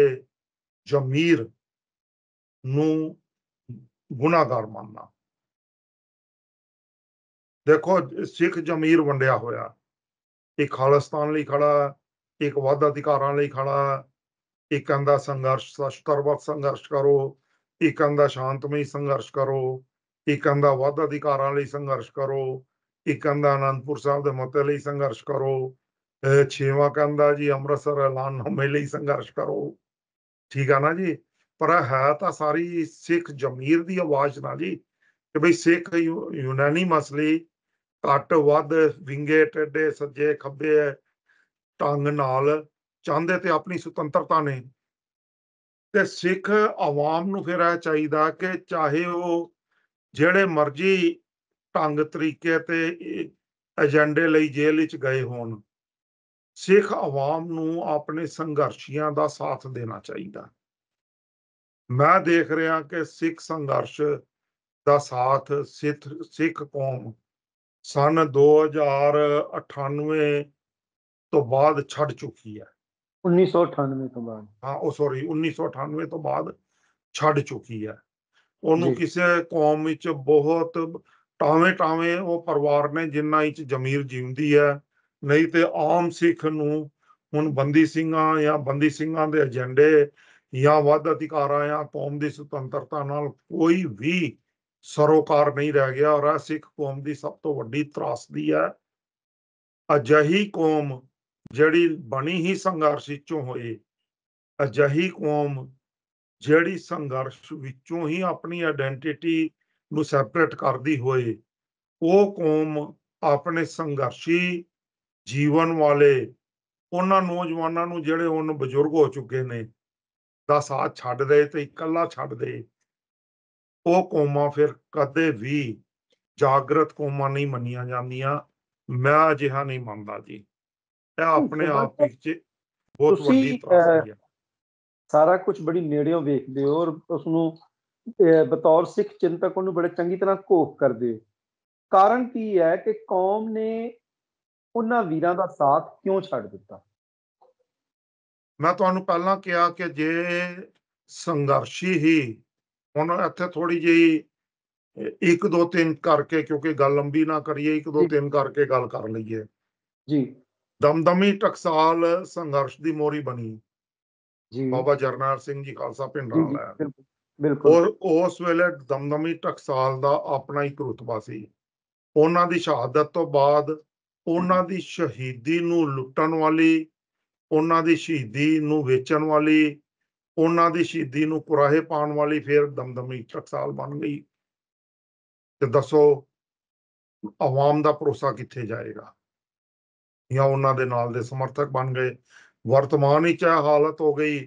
ਜਮੀਰ ਨੂੰ ਗੁਨਾਹਗਾਰ ਮੰਨਣਾ ਦੇਖੋ ਸਿੱਖ ਜਮੀਰ ਵੰਡਿਆ ਹੋਇਆ ਇੱਕ ਖਾਲਸਤਾਨ ਲਈ ਖੜਾ ਇੱਕ ਵਾਧਾ ਅਧਿਕਾਰਾਂ ਲਈ ਖੜਾ ਇੱਕ ਅੰਦਾ ਸੰਘਰਸ਼ ਸ਼ਤਰਵਤ ਸੰਘਰਸ਼ ਕਰੋ ਇੱਕ ਅੰਦਾ ਸ਼ਾਂਤਮਈ ਸੰਘਰਸ਼ ਕਰੋ ਇੱਕ ਅੰਦਾ ਵਾਧਾ ਅਧਿਕਾਰਾਂ ਲਈ ਸੰਘਰਸ਼ ਕਰੋ ਇੱਕ ਅੰਦਾ ਆਨੰਦਪੁਰ ਸਾਹਿਬ ਦੇ ਮਤੇ ਲਈ ਸੰਘਰਸ਼ ਕਰੋ ਛੇਵਾਂ ਕੰਦਾ ਜੀ ਅੰਮ੍ਰਿਤਸਰ ਐਲਾਨ ਨਾਮੇ ਲਈ ਸੰਘਰਸ਼ ਕਰੋ ਠੀਕ ਆ ਨਾ ਜੀ ਪਰ ਹੈ ਤਾਂ ਸਾਰੀ ਸਿੱਖ ਜਮੀਰ ਦੀ ਆਵਾਜ਼ ਨਾ ਜੀ ਕਿ ਭਈ ਸਿੱਖ ਯੂਨਾਨੀ ਮਸਲੇ ਘੱਟ ਵੱਧ ਵਿੰਗੇ ਟੇਡੇ ਸੱਜੇ ਖੱਬੇ ਟੰਗ ਨਾਲ ਚਾਹੁੰਦੇ ਤੇ ਆਪਣੀ ਸੁਤੰਤਰਤਾ ਨੇ ਤੇ ਸਿੱਖ ਆਵਾਮ ਨੂੰ ਫਿਰ ਇਹ ਚਾਹੀਦਾ ਕਿ ਚਾਹੇ ਉਹ ਜਿਹੜੇ ਮਰਜ਼ੀ ਟੰਗ ਤਰੀਕੇ ਤੇ ਏਜੰਡੇ ਲਈ ਜੇਲ੍ਹ ਵਿੱਚ ਗਏ ਹੋਣ ਸਿੱਖ ਆਵਾਮ ਨੂੰ ਆਪਣੇ ਸੰਘਰਸ਼ੀਆਂ ਦਾ ਸਾਥ ਦੇਣਾ ਚਾਹੀਦਾ ਮੈਂ ਦੇਖ ਰਿਹਾ ਕਿ ਸਿੱਖ ਸੰਘਰਸ਼ ਦਾ ਸਾਥ ਸਿੱਖ ਸਿੱਖ ਕੌਮ ਸਨ 2098 ਤੋਂ ਬਾਅਦ ਛੱਡ ਚੁੱਕੀ ਹੈ 1998 ਤੋਂ ਬਾਅਦ ਹਾਂ ਉਹ ਸੌਰੀ 1998 ਤੋਂ ਬਾਅਦ ਛੱਡ ਚੁੱਕੀ ਹੈ ਉਹਨੂੰ ਕਿਸੇ ਕੌਮ ਵਿੱਚ ਬਹੁਤ ਟਾਵੇਂ ਟਾਵੇਂ ਉਹ ਪਰਿਵਾਰ ਨੇ ਜਿੰਨਾ ਵਿੱਚ ਜ਼ਮੀਰ ਜੀਉਂਦੀ ਹੈ ਨਹੀਂ ਤੇ ਆਮ ਸਿੱਖ ਨੂੰ ਹੁਣ ਬੰਦੀ ਸਿੰਘਾਂ ਜਾਂ ਬੰਦੀ ਸਿੰਘਾਂ ਦੇ ਏਜੰਡੇ ਜਾਂ ਵੱਧ ਅਧਿਕਾਰਾਂ ਜਾਂ ਕੌਮ ਦੀ ਸੁਤੰਤਰਤਾ ਨਾਲ ਕੋਈ ਵੀ ਸਰੋਕਾਰ ਨਹੀਂ ਰਹਿ ਗਿਆ ਔਰ ਆ ਸਿੱਖ ਕੌਮ ਦੀ ਸਭ ਤੋਂ ਵੱਡੀ ਤਰਾਸਦੀ ਹੈ ਅਜਹੀ ਕੌਮ ਜਿਹੜੀ ਬਣੀ ਹੀ ਸੰਘਰਸ਼ ਵਿੱਚੋਂ ਹੋਈ ਅਜਹੀ ਕੌਮ ਜਿਹੜੀ ਸੰਘਰਸ਼ ਵਿੱਚੋਂ ਹੀ ਆਪਣੀ ਆਇਡੈਂਟੀਟੀ ਨੂੰ ਸੈਪਰੇਟ ਕਰਦੀ ਹੋਈ ਉਹ ਕੌਮ ਆਪਣੇ ਸੰਘਰਸ਼ੀ ਜੀਵਨ ਵਾਲੇ ਉਹਨਾਂ ਨੌਜਵਾਨਾਂ ਨੂੰ ਜਿਹੜੇ ਹੁਣ ਬਜ਼ੁਰਗ ਹੋ ਚੁੱਕੇ ਨੇ ਦਾ ਸਾਥ ਛੱਡ ਦੇ ਤੇ ਇਕੱਲਾ ਛੱਡ ਦੇ ਉਹ ਕੋਮਾ ਫਿਰ ਕਦੇ ਵੀ ਜਾਗਰਤ ਕੋਮਾ ਨਹੀਂ ਮੰਨੀਆਂ ਜਾਂਦੀਆਂ ਮੈਂ ਅਜਿਹਾ ਨਹੀਂ ਮੰਨਦਾ ਜੀ ਇਹ ਆਪਣੇ ਆਪ ਵਿੱਚ ਬਹੁਤ ਵੱਡੀ ਪ੍ਰਾਪਤੀ ਹੈ ਸਾਰਾ ਕੁਝ ਬੜੀ ਨੇੜਿਓਂ ਵੇਖਦੇ ਹੋ ਔਰ ਉਸ ਨੂੰ ਬਤੌਰ ਸਿੱਖ ਚਿੰਤਕ ਉਹਨੂੰ ਬੜੇ ਚੰਗੀ ਤਰ੍ਹਾਂ ਕੋਪ ਕਰਦੇ ਹੋ ਕਾਰਨ ਕੀ ਹੈ ਕਿ ਕੌਮ ਨੇ ਉਹਨਾਂ ਵੀਰਾਂ ਦਾ ਸਾਥ ਕਿਉਂ ਛੱਡ ਦਿੱਤਾ ਮੈਂ ਤੁਹਾਨੂੰ ਪਹਿਲਾਂ ਕਿਹਾ ਕਿ ਜੇ ਸੰਘਰਸ਼ੀ ਹੀ ਹੁਣ ਇੱਥੇ ਥੋੜੀ ਜਿਹੀ 1 2 3 ਕਰਕੇ ਕਿਉਂਕਿ ਗੱਲ ਲੰਬੀ ਨਾ ਕਰੀਏ 1 2 3 ਕਰਕੇ ਗੱਲ ਕਰ ਲਈਏ ਜੀ ਦਮਦਮੀ ਟਕਸਾਲ ਸੰਘਰਸ਼ ਦੀ ਮੋਰੀ ਬਣੀ ਜੀ ਬਾਬਾ ਜਰਨਾਰ ਸਿੰਘ ਜੀ ਖਾਲਸਾ ਪਿੰਡ ਵਾਲਾ ਬਿਲਕੁਲ ਉਸ ਵੇਲੇ ਦਮਦਮੀ ਟਕਸਾਲ ਦਾ ਆਪਣਾ ਹੀ ਰੁਤਬਾ ਸੀ ਉਹਨਾਂ ਦੀ ਸ਼ਹਾਦਤ ਤੋਂ ਬਾਅਦ ਉਹਨਾਂ ਦੀ ਸ਼ਹੀਦੀ ਨੂੰ ਲੁੱਟਣ ਵਾਲੀ ਉਹਨਾਂ ਦੀ ਸ਼ਹੀਦੀ ਨੂੰ ਵੇਚਣ ਵਾਲੀ ਉਹਨਾਂ ਦੀ ਸ਼ਹੀਦੀ ਨੂੰ ਕੁਰਾਹੇ ਪਾਉਣ ਵਾਲੀ ਫੇਰ ਦਮਦਮੀ ਟਕਸਾਲ ਬਣ ਗਈ ਤੇ ਦੱਸੋ ਆਵਾਮ ਦਾ ਭਰੋਸਾ ਕਿੱਥੇ ਜਾਏਗਾ ਜਾਂ ਉਹਨਾਂ ਦੇ ਨਾਲ ਦੇ ਸਮਰਥਕ ਬਣ ਗਏ ਵਰਤਮਾਨ ਵਿੱਚ ਇਹ ਹਾਲਤ ਹੋ ਗਈ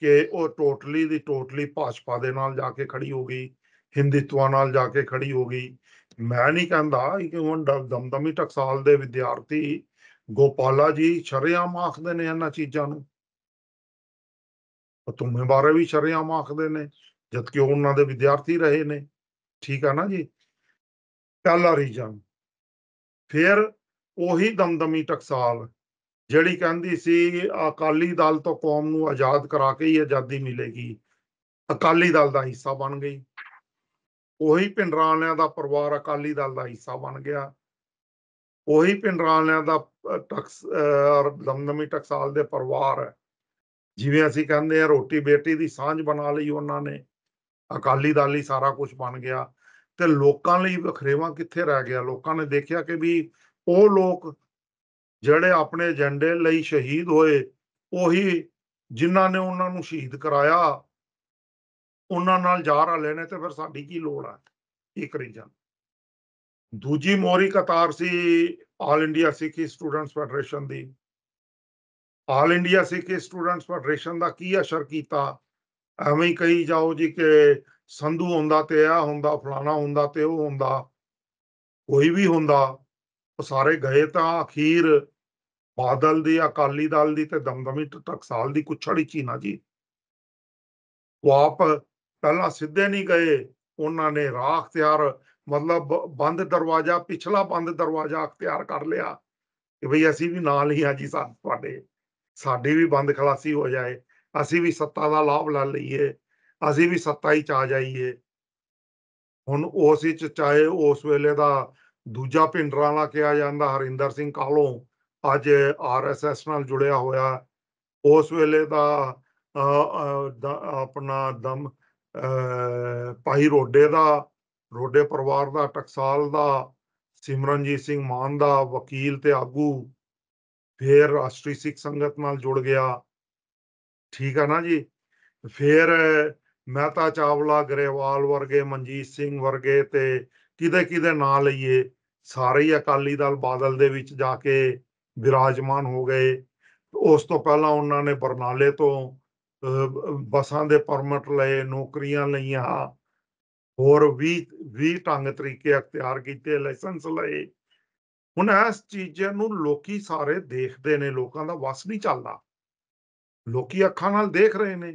ਕਿ ਉਹ ਟੋਟਲੀ ਦੀ ਟੋਟਲੀ ਭਾਜਪਾ ਦੇ ਨਾਲ ਜਾ ਕੇ ਖੜੀ ਹੋ ਗਈ ਹਿੰਦੂਤਵਾ ਨਾਲ ਜਾ ਕੇ ਖੜੀ ਹੋ ਗਈ ਮੈਂ ਨਹੀਂ ਕਹਿੰਦਾ ਕਿ ਹੁਣ ਦਮਦਮੀ ਟਕਸਾਲ ਦੇ ਵਿਦਿਆਰਥੀ ਗੋਪਾਲਾ ਜੀ ਸ਼ਰਿਆਮ ਆਖਦੇ ਨੇ ਇਹਨਾਂ ਚੀਜ਼ਾਂ ਨੂੰ ਤੁਮੇ ਬਾਰੇ ਵੀ ਸ਼ਰਿਆਮ ਆਖਦੇ ਨੇ ਜਦ ਕਿ ਉਹਨਾਂ ਦੇ ਵਿਦਿਆਰਥੀ ਰਹੇ ਨੇ ਠੀਕ ਆ ਨਾ ਜੀ ਪਹਿਲਾ ਰੀਜਨ ਫਿਰ ਉਹੀ ਦਮਦਮੀ ਟਕਸਾਲ ਜਿਹੜੀ ਕਹਿੰਦੀ ਸੀ ਅਕਾਲੀ ਦਲ ਤੋਂ ਕੌਮ ਨੂੰ ਆਜ਼ਾਦ ਕਰਾ ਕੇ ਹੀ ਆਜ਼ਾਦੀ ਮਿਲੇਗੀ ਅਕਾਲੀ ਦਲ ਦਾ ਹਿੱਸਾ ਬਣ ਗਈ ਉਹੀ ਪਿੰਡਰਾਲਿਆਂ ਦਾ ਪਰਿਵਾਰ ਅਕਾਲੀ ਦਲ ਦਾ ਹਿੱਸਾ ਬਣ ਗਿਆ ਉਹੀ ਪਿੰਡਰਾਲਿਆਂ ਦਾ ਟਕਸ ਦਮਦਮੀ ਟਕਸਾਲ ਦੇ ਪਰਿਵਾਰ ਜਿਵੇਂ ਅਸੀਂ ਕਹਿੰਦੇ ਆ ਰੋਟੀ ਬੇਟੀ ਦੀ ਸਾਂਝ ਬਣਾ ਲਈ ਉਹਨਾਂ ਨੇ ਅਕਾਲੀ ਦਲ ਹੀ ਸਾਰਾ ਕੁਝ ਬਣ ਗਿਆ ਤੇ ਲੋਕਾਂ ਲਈ ਵਖਰੇਵਾ ਕਿੱਥੇ ਰਹਿ ਗਿਆ ਲੋਕਾਂ ਨੇ ਦੇਖਿਆ ਕਿ ਵੀ ਉਹ ਲੋਕ ਜਿਹੜੇ ਆਪਣੇ ਏਜੰਡੇ ਲਈ ਸ਼ਹੀਦ ਹੋਏ ਉਹੀ ਜਿਨ੍ਹਾਂ ਨੇ ਉਹਨਾਂ ਨੂੰ ਸ਼ਹੀਦ ਕਰਾਇਆ ਉਹਨਾਂ ਨਾਲ ਰਹੇ ਲੈਣੇ ਤੇ ਫਿਰ ਸਾਡੀ ਕੀ ਲੋੜ ਆ ਇੱਕ ਜਾਂ ਦੂਜੀ ਮੋਰੀ ਕਤਾਰ ਸੀ ਆਲ ਇੰਡੀਆ ਸਿੱਖੀ ਸਟੂਡੈਂਟਸ ਫੈਡਰੇਸ਼ਨ ਦੀ all India Sikh students federation ਦਾ ਕੀ ਅਸ਼ਰ ਕੀਤਾ ਐਵੇਂ ਹੀ ਕਹੀ ਜਾਓ ਜੀ ਕਿ ਸੰਧੂ ਹੁੰਦਾ ਤੇ ਆ ਹੁੰਦਾ ਫਲਾਣਾ ਹੁੰਦਾ ਤੇ ਉਹ ਹੁੰਦਾ ਕੋਈ ਵੀ ਹੁੰਦਾ ਉਹ ਸਾਰੇ ਗਏ ਤਾਂ ਅਖੀਰ ਬਾਦਲ ਦੀ ਅਕਾਲੀ ਦਲ ਦੀ ਤੇ ਦਮਦਮੀ ਟਕਸਾਲ ਦੀ ਕੁਛੜੀ ਹੀ ਨਾ ਜੀ ਉਹ ਆਪ ਪਹਿਲਾਂ ਸਿੱਧੇ ਨਹੀਂ ਗਏ ਉਹਨਾਂ ਨੇ ਰਾਹ ਤਿਆਰ ਮਤਲਬ ਬੰਦ ਦਰਵਾਜ਼ਾ ਪਿਛਲਾ ਬੰਦ ਦਰਵਾਜ਼ਾ ਤਿਆਰ ਕਰ ਲਿਆ ਕਿ ਭਈ ਅਸੀਂ ਵੀ ਨਾਲ ਹੀ ਆ ਜੀ ਸਾਡੇ ਤੁਹਾਡੇ ਸਾਡੀ ਵੀ ਬੰਦ ਖਲਾਸੀ ਹੋ ਜਾਏ ਅਸੀਂ ਵੀ ਸੱਤਾ ਦਾ ਲਾਭ ਲੈ ਲਈਏ ਅਸੀਂ ਵੀ ਸੱਤਾ ਹੀ ਚ ਆ ਜਾਈਏ ਹੁਣ ਉਸ ਵਿੱਚ ਚਾਹੇ ਉਸ ਵੇਲੇ ਦਾ ਦੂਜਾ ਪਿੰਡਰਾਂ ਵਾਲਾ ਕਿਹਾ ਜਾਂਦਾ ਹਰਿੰਦਰ ਸਿੰਘ ਕਾਲੋਂ ਅੱਜ ਆਰਐਸਐਸ ਨਾਲ ਜੁੜਿਆ ਹੋਇਆ ਉਸ ਵੇਲੇ ਦਾ ਆਪਣਾ ਦਮ ਪਾਈ ਰੋਡੇ ਦਾ ਰੋਡੇ ਪਰਿਵਾਰ ਦਾ ਟਕਸਾਲ ਦਾ ਸਿਮਰਨਜੀਤ ਸਿੰਘ ਮਾਨ ਦਾ ਵਕੀਲ ਤੇ ਆਗੂ ਫਿਰ ਰਾਸ਼ਟਰੀ ਸਿੱਖ ਸੰਗਤ ਨਾਲ ਜੁੜ ਗਿਆ ਠੀਕ ਆ ਨਾ ਜੀ ਫਿਰ ਮਹਿਤਾ ਚਾਵਲਾ ਗਰੇਵਾਲ ਵਰਗੇ ਮਨਜੀਤ ਸਿੰਘ ਵਰਗੇ ਤੇ ਕਿਦੇ ਕਿਦੇ ਨਾਂ ਲਈਏ ਸਾਰੇ ਹੀ ਅਕਾਲੀ ਦਲ ਬਾਦਲ ਦੇ ਵਿੱਚ ਜਾ ਕੇ ਵਿਰਾਜਮਾਨ ਹੋ ਗਏ ਉਸ ਤੋਂ ਪਹਿਲਾਂ ਉਹਨਾਂ ਨੇ ਬਰਨਾਲੇ ਤੋਂ ਬਸਾਂ ਦੇ ਪਰਮਿਟ ਲਏ ਨੌਕਰੀਆਂ ਲਈਆਂ ਹੋਰ ਵੀ ਵੀ ਢੰਗ ਤਰੀਕੇ ਅਖਤਿਆਰ ਕੀਤੇ ਲਾਇਸੈਂਸ ਲਏ ਹੁਣ ਇਸ ਚੀਜ਼ਾਂ ਨੂੰ ਲੋਕੀ ਸਾਰੇ ਦੇਖਦੇ ਨੇ ਲੋਕਾਂ ਦਾ ਵਸ ਨਹੀਂ ਚੱਲਦਾ ਲੋਕੀ ਅੱਖਾਂ ਨਾਲ ਦੇਖ ਰਹੇ ਨੇ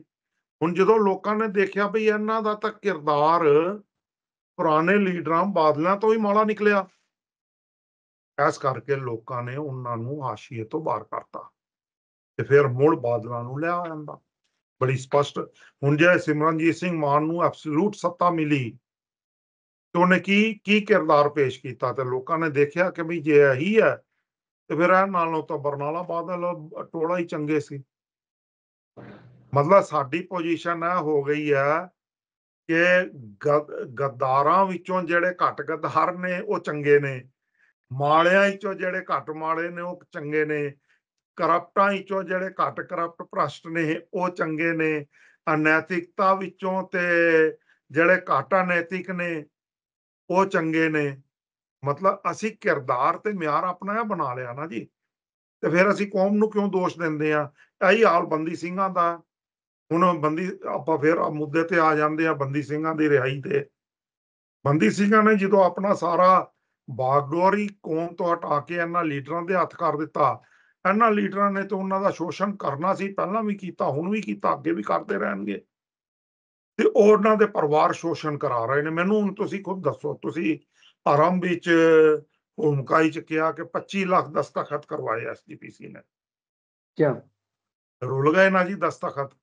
ਹੁਣ ਜਦੋਂ ਲੋਕਾਂ ਨੇ ਦੇਖਿਆ ਵੀ ਇਹਨਾਂ ਦਾ ਤਾਂ ਕਿਰਦਾਰ ਪੁਰਾਣੇ ਲੀਡਰਾਂ ਬਾਦਲਾਂ ਤੋਂ ਹੀ ਮਾਲਾ ਨਿਕਲਿਆ ਐਸ ਕਰਕੇ ਲੋਕਾਂ ਨੇ ਉਹਨਾਂ ਨੂੰ ਹਾਸ਼ੀਏ ਤੋਂ ਬਾਹਰ ਕਰਤਾ ਤੇ ਫਿਰ ਮੂਲ ਬਾਦਲਾਂ ਨੂੰ ਲਿਆ ਆਂਦਾ ਬੜੀ ਸਪਸ਼ਟ ਹੁਣ ਜੇ ਸਿਮਰਨਜੀਤ ਸਿੰਘ ਮਾਨ ਨੂੰ ਐਬਸੋਲੂਟ ਸੱਤਾ ਮਿਲੀ ਤੇ ਉਹਨੇ ਕੀ ਕੀ ਕਿਰਦਾਰ ਪੇਸ਼ ਕੀਤਾ ਤੇ ਲੋਕਾਂ ਨੇ ਦੇਖਿਆ ਕਿ ਵੀ ਜੇ ਇਹੀ ਹੈ ਤੇ ਫਿਰ ਇਹ ਨਾਲੋਂ ਤਾਂ ਬਰਨਾਲਾ ਬਾਦਲ ਟੋਲਾ ਹੀ ਚੰਗੇ ਸੀ ਮਤਲਬ ਸਾਡੀ ਪੋਜੀਸ਼ਨ ਆ ਹੋ ਗਈ ਆ ਕਿ ਗੱਦਾਰਾਂ ਵਿੱਚੋਂ ਜਿਹੜੇ ਘੱਟ ਗੱਦਾਰ ਨੇ ਉਹ ਚੰਗੇ ਨੇ ਮਾਲਿਆਂ ਵਿੱਚੋਂ ਜਿਹੜੇ ਘੱਟ ਮਾਲੇ ਨੇ ਉਹ ਚੰਗੇ ਨੇ ਕਰਪਟਾਂ ਵਿੱਚੋਂ ਜਿਹੜੇ ਘੱਟ ਕਰਪਟ ਭ੍ਰਸ਼ਟ ਨੇ ਉਹ ਚੰਗੇ ਨੇ ਅਨੈਤਿਕਤਾ ਵਿੱਚੋਂ ਤੇ ਜਿਹੜੇ ਘੱਟ ਨੈਤਿਕ ਨੇ ਉਹ ਚੰਗੇ ਨੇ ਮਤਲਬ ਅਸੀਂ ਕਿਰਦਾਰ ਤੇ ਮਿਆਰ ਆਪਣਾ ਬਣਾ ਲਿਆ ਨਾ ਜੀ ਤੇ ਫਿਰ ਅਸੀਂ ਕੌਮ ਨੂੰ ਕਿਉਂ ਦੋਸ਼ ਦਿੰਦੇ ਆ ਇਹੀ ਹਾਲ ਬੰਦੀ ਸਿੰਘਾਂ ਦਾ ਹੁਣ ਬੰਦੀ ਆਪਾਂ ਫਿਰ ਮੁੱਦੇ ਤੇ ਆ ਜਾਂਦੇ ਆ ਬੰਦੀ ਸਿੰਘਾਂ ਦੀ ਰਿਹਾਈ ਤੇ ਬੰਦੀ ਸਿੰਘਾਂ ਨੇ ਜਦੋਂ ਆਪਣਾ ਸਾਰਾ ਬਾਗਡੋਰੀ ਕੌਮ ਤੋਂ ਹਟਾ ਕੇ ਇਹਨਾਂ ਲੀਡਰਾਂ ਦੇ ਹੱਥ ਕਰ ਦਿੱਤਾ ਇਹਨਾਂ ਲੀਡਰਾਂ ਨੇ ਤਾਂ ਉਹਨਾਂ ਦਾ ਸ਼ੋਸ਼ਣ ਕਰਨਾ ਸੀ ਪਹਿਲਾਂ ਵੀ ਕੀਤਾ ਹੁਣ ਵੀ ਕੀਤਾ ਅੱਗੇ ਵੀ ਕਰਦੇ ਰਹਿਣਗੇ ਤੇ ਉਹਨਾਂ ਦੇ ਪਰਿਵਾਰ ਸ਼ੋਸ਼ਣ ਕਰਾ ਰਹੇ ਨੇ ਮੈਨੂੰ ਹੁਣ ਤੁਸੀਂ ਖੁਦ ਦੱਸੋ ਤੁਸੀਂ ਆਰੰਭ ਵਿੱਚ ਹੁਮਕਾਈ ਚ ਕਿਹਾ ਕਿ 25 ਲੱਖ ਦਸਤਖਤ ਕਰਵਾਏ ਐਸਡੀਪੀਸੀ ਨੇ ਕਿਆ ਰੁਲ ਗਏ ਨਾ ਜੀ ਦਸਤਖਤ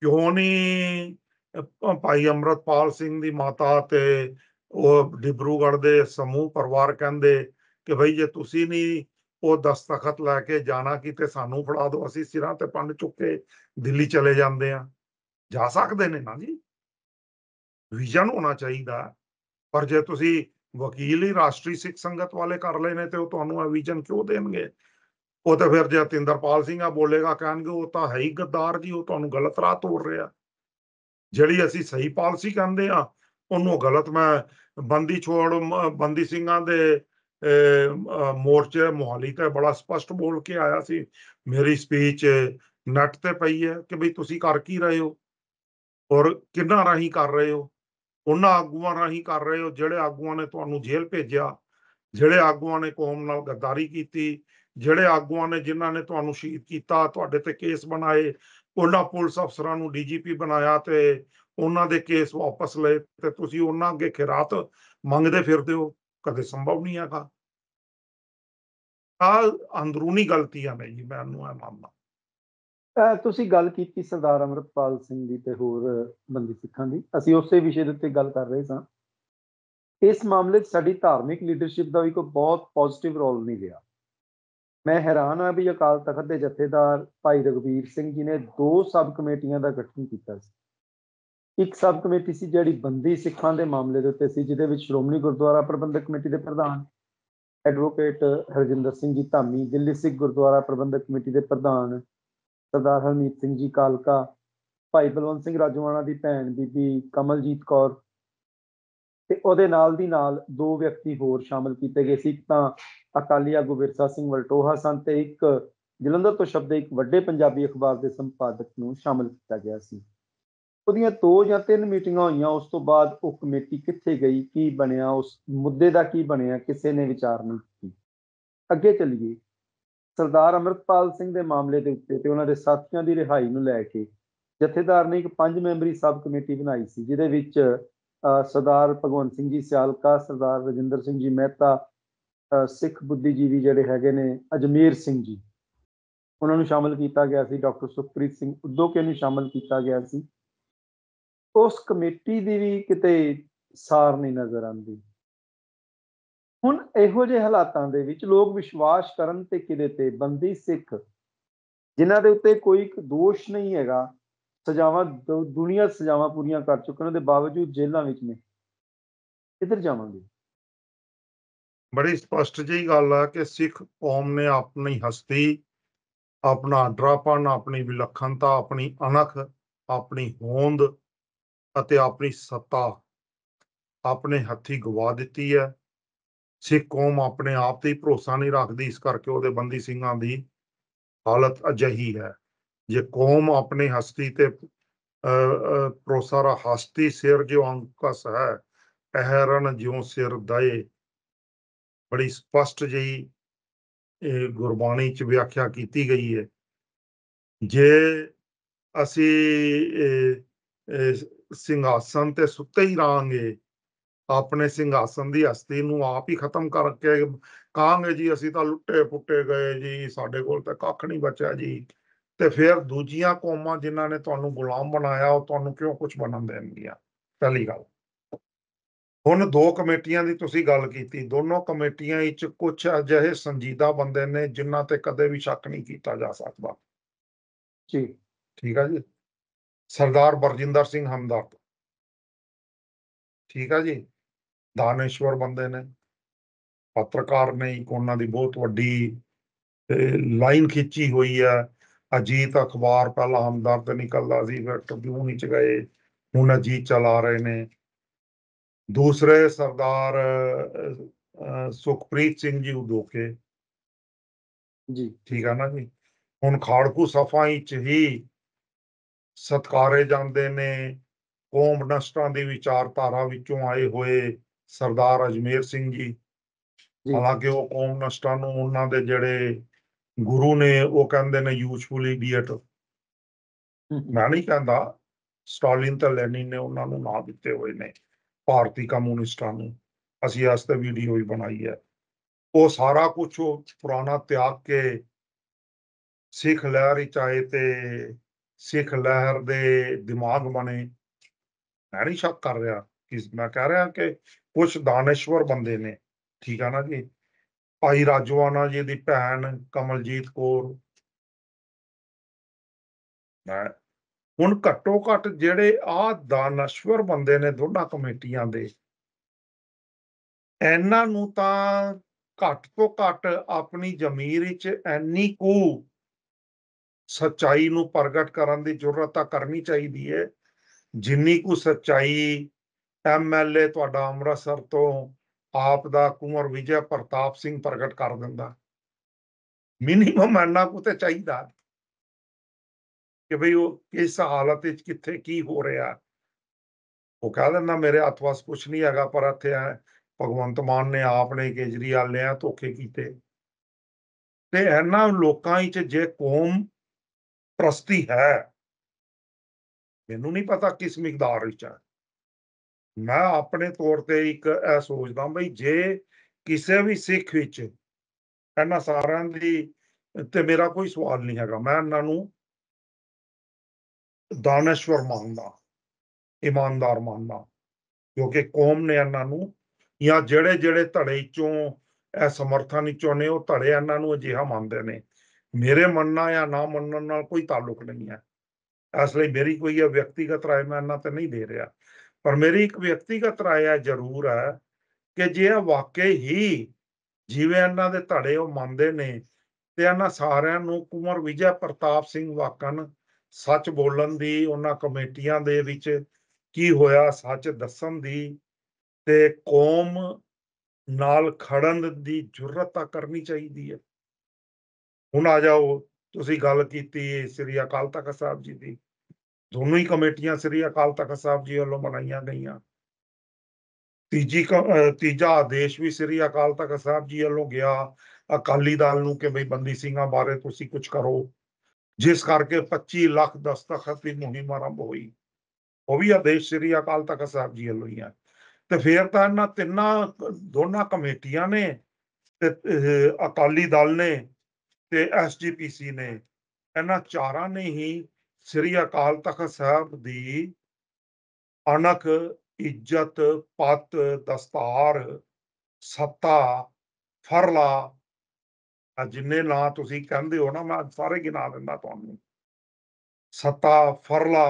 ਕਿਉਂ ਨਹੀਂ ਭਾਈ ਅਮਰਤਪਾਲ ਸਿੰਘ ਦੀ ਮਾਤਾ ਤੇ ਉਹ ਡਿਬਰੂਗੜ ਦੇ ਸਮੂਹ ਪਰਿਵਾਰ ਕਹਿੰਦੇ ਕਿ ਭਈ ਜੇ ਤੁਸੀਂ ਨਹੀਂ ਉਹ ਦਸਤਖਤ ਲੈ ਕੇ ਜਾਣਾ ਕਿਤੇ ਸਾਨੂੰ ਫੜਾ ਦਿਓ ਅਸੀਂ ਸਿਰਾਂ ਤੇ ਪੰਡ ਚੁੱਕ ਕੇ ਦਿੱਲੀ ਚਲੇ ਜਾਂਦੇ ਆ ਜਾ ਸਕਦੇ ਨੇ ਨਾ ਜੀ ਵੀਜ਼ਾ ਨੂੰ ਹੋਣਾ ਚਾਹੀਦਾ ਪਰ ਜੇ ਤੁਸੀਂ ਵਕੀਲ ਹੀ ਰਾਸ਼ਟਰੀ ਸਿੱਖ ਸੰਗਤ ਵਾਲੇ ਕਰ ਲੈਨੇ ਤੇ ਉਹ ਤੁਹਾਨੂੰ ਆ ਵੀਜ਼ਨ ਕਿਉਂ ਦੇਣਗੇ ਉਹ ਤਾਂ ਫਿਰ ਜੇ ਤਿੰਦਰਪਾਲ ਸਿੰਘ ਆ ਬੋਲੇਗਾ ਕਹਿਣਗੇ ਉਹ ਤਾਂ ਹੈ ਹੀ ਗੱਦਾਰ ਜੀ ਉਹ ਤੁਹਾਨੂੰ ਗਲਤ ਰਾਹ ਤੋਰ ਰਿਹਾ ਜਿਹੜੀ ਅਸੀਂ ਸਹੀ ਪਾਲਿਸੀ ਕਹਿੰਦੇ ਆ ਉਹਨੂੰ ਗਲਤ ਮੈਂ ਬੰਦੀ ਛੋੜ ਬੰਦੀ ਸਿੰਘਾਂ ਦੇ ਮੋਰਚੇ ਮੋਹਾਲੀ ਤੇ ਬੜਾ ਸਪਸ਼ਟ ਬੋਲ ਕੇ ਆਇਆ ਸੀ ਮੇਰੀ ਸਪੀਚ ਨੱਟ ਤੇ ਪਈ ਹੈ ਕਿ ਭਈ ਤੁਸੀਂ ਕਰ ਕੀ ਰਹੇ ਹੋ ਔਰ ਕਿੰਨਾ ਰਾਹੀਂ ਕਰ ਰਹੇ ਹੋ ਉਹਨਾਂ ਆਗੂਆਂ ਰਾਹੀਂ ਕਰ ਰਹੇ ਹੋ ਜਿਹੜੇ ਆਗੂਆਂ ਨੇ ਤੁਹਾਨੂੰ ਜੇਲ੍ਹ ਭੇਜਿਆ ਜਿਹੜੇ ਆਗੂਆਂ ਨੇ ਕੌਮ ਨਾਲ ਗਦਾਰੀ ਕੀਤੀ ਜਿਹੜੇ ਆਗੂਆਂ ਨੇ ਜਿਨ੍ਹਾਂ ਨੇ ਤੁਹਾਨੂੰ ਸ਼ਹੀਦ ਕੀਤਾ ਤੁਹਾਡੇ ਤੇ ਕੇਸ ਬਣਾਏ ਉਹਨਾਂ ਪੁਲਿਸ ਅਫਸਰਾਂ ਨੂੰ ਡੀਜੀਪੀ ਬਣਾਇਆ ਤੇ ਉਹਨਾਂ ਦੇ ਕੇਸ ਵਾਪਸ ਲਏ ਤੇ ਤੁਸੀਂ ਉਹਨਾਂ ਅੱਗੇ ਖਿਰਾਤ ਮੰਗਦੇ ਫਿਰਦੇ ਹੋ ਕਦੇ ਸੰਭਵ ਨਹੀਂ ਹੈਗਾ ਆ ਅੰਦਰੂਨੀ ਗਲਤੀਆਂ ਨੇ ਜੀ ਮੈਨੂੰ ਆ ਮੰਨਦਾ ਤੁਸੀਂ ਗੱਲ ਕੀਤੀ ਸਰਦਾਰ ਅਮਰਪਾਲ ਸਿੰਘ ਦੀ ਤੇ ਹੋਰ ਬੰਦੀ ਸਿੱਖਾਂ ਦੀ ਅਸੀਂ ਉਸੇ ਵਿਸ਼ੇ ਦੇ ਉੱਤੇ ਗੱਲ ਕਰ ਰਹੇ ਸਾਂ ਇਸ ਮਾਮਲੇ 'ਚ ਸਾਡੀ ਧਾਰਮਿਕ ਲੀਡਰਸ਼ਿਪ ਦਾ ਵੀ ਕੋਈ ਬਹੁਤ ਪੋਜ਼ਿਟਿਵ ਰੋਲ ਨਹੀਂ ਲਿਆ ਮੈਂ ਹੈਰਾਨ ਹਾਂ ਵੀ ਅਕਾਲ ਤਖਤ ਦੇ ਜਥੇਦਾਰ ਭਾਈ ਰਗਵੀਰ ਸਿੰਘ ਜੀ ਨੇ ਦੋ ਸਬ ਕਮੇਟੀਆਂ ਦਾ ਗਠਨ ਕੀਤਾ ਸੀ ਇੱਕ ਸਬ ਕਮੇਟੀ ਸੀ ਜਿਹੜੀ ਬੰਦੀ ਸਿੱਖਾਂ ਦੇ ਮਾਮਲੇ ਦੇ ਉੱਤੇ ਸੀ ਜਿਹਦੇ ਵਿੱਚ ਸ਼੍ਰੋਮਣੀ ਗੁਰਦੁਆਰਾ ਪ੍ਰਬੰਧਕ ਕਮੇਟੀ ਦੇ ਪ੍ਰਧਾਨ ਐਡਵੋਕੇਟ ਹਰਜਿੰਦਰ ਸਿੰਘ ਜੀ ਧਾਮੀ ਦਿੱਲੀ ਸਿੱਖ ਗੁਰਦੁਆਰਾ ਪ੍ਰਬੰਧਕ ਕਮੇਟੀ ਦੇ ਪ੍ਰਧਾਨ ਸਰਦਾਰ ਹਰਮੀਤ ਸਿੰਘ ਜੀ ਕਾਲਕਾ ਭਾਈ ਬਲਵੰਤ ਸਿੰਘ ਰਾਜਵਾਨਾ ਦੀ ਭੈਣ ਬੀਬੀ ਕਮਲਜੀਤ ਕੌਰ ਤੇ ਉਹਦੇ ਨਾਲ ਦੀ ਨਾਲ ਦੋ ਵਿਅਕਤੀ ਹੋਰ ਸ਼ਾਮਲ ਕੀਤੇ ਗਏ ਸੀ ਤਾਂ ਅਕਾਲੀਆ ਗੁਵਿਰਸਾ ਸਿੰਘ ਵਲਟੋਹਾ ਸਨ ਤੇ ਇੱਕ ਜਲੰਧਰ ਤੋਂ ਸ਼ਬਦ ਇੱਕ ਵੱਡੇ ਪੰਜਾਬੀ ਅਖਬਾਰ ਦੇ ਸੰਪਾਦਕ ਨੂੰ ਸ਼ਾਮਲ ਕੀਤਾ ਗਿਆ ਸੀ ਉਹਦੀਆਂ ਦੋ ਜਾਂ ਤਿੰਨ ਮੀਟਿੰਗਾਂ ਹੋਈਆਂ ਉਸ ਤੋਂ ਬਾਅਦ ਉਹ ਕਮੇਟੀ ਕਿੱਥੇ ਗਈ ਕੀ ਬਣਿਆ ਉਸ ਮੁੱਦੇ ਦਾ ਕੀ ਬਣਿਆ ਕਿਸੇ ਨੇ ਵਿਚਾਰ ਨਹੀਂ ਕੀਤੀ ਅੱਗੇ ਚੱਲੀਏ ਸਰਦਾਰ ਅਮਰਿਤਪਾਲ ਸਿੰਘ ਦੇ ਮਾਮਲੇ ਦੇ ਉੱਤੇ ਤੇ ਉਹਨਾਂ ਦੇ ਸਾਥੀਆਂ ਦੀ ਰਿਹਾਈ ਨੂੰ ਲੈ ਕੇ ਜਥੇਦਾਰ ਨੇ ਇੱਕ ਪੰਜ ਮੈਂਬਰੀ ਸਬ ਕਮੇਟੀ ਬਣਾਈ ਸੀ ਜਿਹਦੇ ਵਿੱਚ ਸਰਦਾਰ ਭਗਵੰਤ ਸਿੰਘ ਜੀ ਸਿਆਲਕਾ ਸਰਦਾਰ ਰਜਿੰਦਰ ਸਿੰਘ ਜੀ ਮਹਿਤਾ ਸਿੱਖ ਬੁੱਧੀਜੀਵੀ ਜਿਹੜੇ ਹੈਗੇ ਨੇ ਅਜਮੇਰ ਸਿੰਘ ਜੀ ਉਹਨਾਂ ਨੂੰ ਸ਼ਾਮਲ ਕੀਤਾ ਗਿਆ ਸੀ ਡਾਕਟਰ ਸੁਖਪ੍ਰੀਤ ਸਿੰਘ ਉਦੋਕੇ ਨੂੰ ਸ਼ਾਮਲ ਕੀਤਾ ਗਿਆ ਸੀ ਉਸ ਕਮੇਟੀ ਦੀ ਵੀ ਕਿਤੇ ਸਾਰ ਨਹੀਂ ਨਜ਼ਰ ਆਉਂਦੀ ਹੁਣ ਇਹੋ ਜਿਹੇ ਹਾਲਾਤਾਂ ਦੇ ਵਿੱਚ ਲੋਕ ਵਿਸ਼ਵਾਸ ਕਰਨ ਤੇ ਕਿਦੇ ਤੇ ਬੰਦੀ ਸਿੱਖ ਜਿਨ੍ਹਾਂ ਦੇ ਉੱਤੇ ਕੋਈ ਦੋਸ਼ ਨਹੀਂ ਹੈਗਾ ਸਜ਼ਾਵਾਂ ਦੁਨੀਆ ਸਜ਼ਾਵਾਂ ਪੂਰੀਆਂ ਕਰ ਚੁੱਕੇ ਨੇ ਦੇ ਬਾਵਜੂਦ ਜੇਲ੍ਹਾਂ ਵਿੱਚ ਨੇ ਕਿੱਧਰ ਜਾਵਾਂਗੇ ਬੜੀ ਸਪਸ਼ਟ ਜਿਹੀ ਗੱਲ ਆ ਕਿ ਸਿੱਖ ਕੌਮ ਨੇ ਆਪਣੀ ਹਸਤੀ ਆਪਣਾ ਡਰਾਪਨ ਆਪਣੀ ਵਿਲੱਖਣਤਾ ਆਪਣੀ ਅਣਖ ਆਪਣੀ ਹੋਂਦ ਅਤੇ ਆਪਣੀ ਸੱਤਾ ਆਪਣੇ ਹੱਥੀ ਗਵਾ ਦਿੱਤੀ ਹੈ ਸਿੱਖ ਕੌਮ ਆਪਣੇ ਆਪ ਤੇ ਭਰੋਸਾ ਨਹੀਂ ਰੱਖਦੀ ਇਸ ਕਰਕੇ ਉਹਦੇ ਬੰਦੀ ਸਿੰਘਾਂ ਦੀ ਹਾਲਤ ਅਜਹੀ ਹੈ ਜੇ ਕੌਮ ਆਪਣੇ ਹਸਤੀ ਤੇ ਭਰੋਸਾ ਰ ਹਸਤੀ ਸਿਰ ਜੋ ਅੰਕਸ ਹੈ ਪਹਿਰਨ ਜਿਉ ਸਿਰ ਦਏ ਬੜੀ ਸਪਸ਼ਟ ਜਈ ਇਹ ਗੁਰਬਾਣੀ ਚ ਵਿਆਖਿਆ ਕੀਤੀ ਗਈ ਹੈ ਜੇ ਅਸੀਂ ਸਿੰਘਾਸਨ ਤੇ ਸੁੱਤੇ ਹੀ ਰਾਂਗੇ ਆਪਣੇ ਸਿੰਘਾਸਨ ਦੀ ਹਸਤੀ ਨੂੰ ਆਪ ਹੀ ਖਤਮ ਕਰਕੇ ਕਹਾਂਗੇ ਜੀ ਅਸੀਂ ਤਾਂ ਲੁੱਟੇ ਪੁੱਟੇ ਗਏ ਜੀ ਸਾਡੇ ਕੋਲ ਤਾਂ ਕੱਖ ਨਹੀਂ ਬਚਿਆ ਜੀ ਤੇ ਫਿਰ ਦੂਜੀਆਂ ਕੌਮਾਂ ਜਿਨ੍ਹਾਂ ਨੇ ਤੁਹਾਨੂੰ ਗੁਲਾਮ ਬਣਾਇਆ ਉਹ ਤੁਹਾਨੂੰ ਕਿਉਂ ਕੁਝ ਬਣਨ ਦੇਣਗੀਆਂ ਪਹਿਲੀ ਗੱਲ ਹੁਣ ਦੋ ਕਮੇਟੀਆਂ ਦੀ ਤੁਸੀਂ ਗੱਲ ਕੀਤੀ ਦੋਨੋਂ ਕਮੇਟੀਆਂ ਵਿੱਚ ਕੁਝ ਅਜਿਹੇ ਸੰਜੀਦਾ ਬੰਦੇ ਨੇ ਜਿਨ੍ਹਾਂ ਤੇ ਕਦੇ ਵੀ ਸ਼ੱਕ ਨਹੀਂ ਕੀਤਾ ਜਾ ਸਕਦਾ ਜੀ ਠੀਕ ਆ ਜੀ ਸਰਦਾਰ ਬਰਜਿੰਦਰ ਸਿੰਘ ਹਮਦਰਦ ਠੀਕ ਆ ਜੀ ਦਾਨੇਸ਼ਵਰ ਬੰਦੇ ਨੇ ਪੱਤਰਕਾਰ ਨੇ ਉਹਨਾਂ ਦੀ ਬਹੁਤ ਵੱਡੀ ਲਾਈਨ ਖਿੱਚੀ ਹੋਈ ਆ ਅਜੀਤ ਅਖਬਾਰ ਪਹਿਲਾਂ ਹਮਦਰਦ ਨਿਕਲਦਾ ਸੀ ਫਿਰ ਟ੍ਰਿਬਿਊਨ ਵਿੱਚ ਗਏ ਹੁਣ ਅਜੀਤ ਚਲਾ ਰਹੇ ਨੇ ਦੂਸਰੇ ਸਰਦਾਰ ਸੁਖਪ੍ਰੀਤ ਸਿੰਘ ਜੀ ਉਦੋਕੇ ਜੀ ਠੀਕ ਆ ਨਾ ਜੀ ਹੁਣ ਖਾੜਕੂ ਸਫਾਈ ਚ ਹੀ ਸਤਕਾਰੇ ਜਾਂਦੇ ਨੇ ਕੌਮ ਨਸ਼ਟਾਂ ਦੀ ਵਿਚਾਰਧਾਰਾ ਵਿੱਚੋਂ ਆਏ ਹੋਏ ਸਰਦਾਰ ਅਜਮੇਰ ਸਿੰਘ ਜੀ ਹਾਲਾਂਕਿ ਉਹ ਕੌਮ ਨਸ਼ਟਾਂ ਨੂੰ ਉਹਨਾਂ ਦੇ ਜਿਹੜੇ ਗੁਰੂ ਨੇ ਉਹ ਕਹਿੰਦੇ ਨੇ ਯੂਸਫੁਲੀ ਡੀਅਟ ਮੈਂ ਨਹੀਂ ਕਹਿੰਦਾ ਸਟਾਲਿਨ ਤੇ ਲੈਨਿਨ ਨੇ ਉਹਨਾਂ ਨੂੰ ਨਾਂ ਦਿੱਤੇ ਹੋਏ ਨੇ ਭਾਰਤੀ ਕਮਿਊਨਿਸਟਾਂ ਨੂੰ ਅਸੀਂ ਅੱਜ ਤੇ ਵੀਡੀਓ ਵੀ ਬਣਾਈ ਹੈ ਉਹ ਸਾਰਾ ਕੁਝ ਉਹ ਪੁਰਾਣਾ ਤਿਆਗ ਕੇ ਸਿੱਖ ਲਹਿਰ ਹੀ ਚਾਹੇ ਤੇ ਸਿੱਖ ਲਹਿਰ ਦੇ ਦਿਮਾਗ ਬਣੇ ਮੈਂ ਨਹੀਂ ਸ਼ੱਕ ਕਰ ਰਿਹਾ ਕਿ ਮੈਂ ਕਹਿ ਰਿਹਾ ਕਿ ਕੁਝ ਦਾਨਿਸ਼ਵਰ ਬੰਦੇ ਨੇ ਠੀਕ ਆ ਨਾ ਜੀ ਭਾਈ ਰਾਜਵਾਨਾ ਜੀ ਦੀ ਭੈਣ ਕਮਲਜੀਤ ਕੌਰ ਮੈਂ ਹੁਣ ਘੱਟੋ ਘੱਟ ਜਿਹੜੇ ਆ ਦਾਨਿਸ਼ਵਰ ਬੰਦੇ ਨੇ ਦੋਨਾਂ ਕਮੇਟੀਆਂ ਦੇ ਇਹਨਾਂ ਨੂੰ ਤਾਂ ਘੱਟ ਤੋਂ ਘੱਟ ਆਪਣੀ ਜ਼ਮੀਰ ਵਿੱਚ ਐਨੀ ਕੁ ਸਚਾਈ ਨੂੰ ਪ੍ਰਗਟ ਕਰਨ ਦੀ ਜ਼ਰੂਰਤ ਤਾਂ ਕਰਨੀ ਚਾਹੀਦੀ ਹੈ ਜਿੰਨੀ ਕੁ ਸਚਾਈ ਐਮਐਲਏ ਤੁਹਾਡਾ ਅੰਮ੍ਰਿਤਸਰ ਤੋਂ ਆਪ ਦਾ ਕੁਮਰ ਵਿਜੇ ਪ੍ਰਤਾਪ ਸਿੰਘ ਪ੍ਰਗਟ ਕਰ ਦਿੰਦਾ ਮਿਨੀਮਮ ਐਨਾ ਕੁ ਤੇ ਚਾਹੀਦਾ ਕਿ ਭਈ ਉਹ ਕਿਸ ਹਾਲਤ ਵਿੱਚ ਕਿੱਥੇ ਕੀ ਹੋ ਰਿਹਾ ਉਹ ਕਹ ਦਿੰਦਾ ਮੇਰੇ ਹੱਥ ਵਾਸ ਕੁਛ ਨਹੀਂ ਹੈਗਾ ਪਰ ਇੱਥੇ ਭਗਵੰਤ ਮਾਨ ਨੇ ਆਪ ਨੇ ਕੇਜਰੀਵਾਲ ਨੇ ਆ ਧੋਖੇ ਕੀਤੇ ਤੇ ਇਹਨਾਂ ਲੋਕਾਂ ਵਿੱਚ ਜੇ ਕੌਮ ਪ੍ਰਸਤੀ ਹੈ ਮੈਨੂੰ ਨਹੀਂ ਪਤਾ ਕਿਸ ਮਿਕਦਾਰ ਵਿੱਚ ਹੈ ਮੈਂ ਆਪਣੇ ਤੌਰ ਤੇ ਇੱਕ ਇਹ ਸੋਚਦਾ ਬਈ ਜੇ ਕਿਸੇ ਵੀ ਸਿੱਖ ਵਿੱਚ ਇਹਨਾਂ ਸਾਰਿਆਂ ਦੀ ਤੇ ਮੇਰਾ ਕੋਈ ਸਵਾਲ ਨਹੀਂ ਹੈਗਾ ਮੈਂ ਇਹਨਾਂ ਨੂੰ ਦਾਨਸ਼ਵਰ ਮੰਨਦਾ ਇਮਾਨਦਾਰ ਮੰਨਦਾ ਕਿਉਂਕਿ ਕੌਮ ਨੇ ਇਹਨਾਂ ਨੂੰ ਜਾਂ ਜਿਹੜੇ ਜਿਹੜੇ ਧੜੇ ਚੋਂ ਇਹ ਸਮਰਥਨ ਚੋਂ ਨੇ ਉਹ ਧੜੇ ਇਹਨਾਂ ਨੂੰ ਅਜਿਹਾ ਮੰਨਦੇ ਨੇ ਮੇਰੇ ਮੰਨਣਾ ਜਾਂ ਨਾ ਮੰਨਣ ਨਾਲ ਕੋਈ ਤਾਲੁਕ ਨਹੀਂ ਹੈ ਇਸ ਲਈ ਮੇਰੀ ਕੋਈ ਵਿਅਕਤੀਗਤ رائے ਮੈਂ ਇਹਨਾਂ ਤੇ ਨਹੀਂ ਦੇ ਰਿਹਾ ਪਰ ਮੇਰੀ ਇੱਕ ਵਿਅਕਤੀਗਤ ਰਾਇ ਜ਼ਰੂਰ ਹੈ ਕਿ ਜੇ ਇਹ ਵਾਕਈ ਹੀ ਜੀਵਨ ਨਾਲ ਦੇ ਧੜੇ ਉਹ ਮੰਨਦੇ ਨੇ ਤੇ ਇਹਨਾਂ ਸਾਰਿਆਂ ਨੂੰ ਕੁਮਰ ਵਿਜੇ ਪ੍ਰਤਾਪ ਸਿੰਘ ਵਾਕਨ ਸੱਚ ਬੋਲਣ ਦੀ ਉਹਨਾਂ ਕਮੇਟੀਆਂ ਦੇ ਵਿੱਚ ਕੀ ਹੋਇਆ ਸੱਚ ਦੱਸਣ ਦੀ ਤੇ ਕੌਮ ਨਾਲ ਖੜਨ ਦੀ ਜੁਰਅਤ ਆ ਕਰਨੀ ਚਾਹੀਦੀ ਹੈ ਹੁਣ ਆ ਜਾਓ ਤੁਸੀਂ ਗੱਲ ਕੀਤੀ ਸ੍ਰੀ ਅਕਾਲ ਤਖਤ ਸਾਹਿਬ ਜੀ ਦੀ ਦੋਨੋਂ ਹੀ ਕਮੇਟੀਆਂ ਸ੍ਰੀ ਅਕਾਲ ਤਖਤ ਸਾਹਿਬ ਜੀ ਵੱਲੋਂ ਬਣਾਈਆਂ ਗਈਆਂ ਤੀਜੀ ਤੀਜਾ ਆਦੇਸ਼ ਵੀ ਸ੍ਰੀ ਅਕਾਲ ਤਖਤ ਸਾਹਿਬ ਜੀ ਵੱਲੋਂ ਗਿਆ ਅਕਾਲੀ ਦਲ ਨੂੰ ਕਿ ਬਈ ਬੰਦੀ ਸਿੰਘਾਂ ਬਾਰੇ ਤੁਸੀਂ ਕੁਝ ਕਰੋ ਜਿਸ ਕਰਕੇ 25 ਲੱਖ ਦਸਤਖਤ ਦੀ ਮੁਹਿੰਮ ਆਰੰਭ ਹੋਈ ਉਹ ਵੀ ਆਦੇਸ਼ ਸ੍ਰੀ ਅਕਾਲ ਤਖਤ ਸਾਹਿਬ ਜੀ ਵੱਲੋਂ ਹੀ ਆ ਤੇ ਫਿਰ ਤਾਂ ਇਹਨਾਂ ਤਿੰਨਾਂ ਦੋਨਾਂ ਕਮੇਟੀਆਂ ਨੇ ਤੇ ਅਕਾਲੀ ਦਲ ਨੇ ਤੇ ਐਸਜੀਪੀਸੀ ਨੇ ਇਹਨਾਂ ਚਾਰਾਂ ਨੇ ਹੀ ਸ੍ਰੀ ਅਕਾਲ ਤਖਤ ਸਾਹਿਬ ਦੀ ਅਣਖ ਇੱਜ਼ਤ ਪਤ ਦਸਤਾਰ ਸੱਤਾ ਫਰਲਾ ਆ ਜਿੰਨੇ ਨਾਂ ਤੁਸੀਂ ਕਹਿੰਦੇ ਹੋ ਨਾ ਮੈਂ ਸਾਰੇ ਗਿਣਾ ਦਿੰਦਾ ਤੁਹਾਨੂੰ ਸੱਤਾ ਫਰਲਾ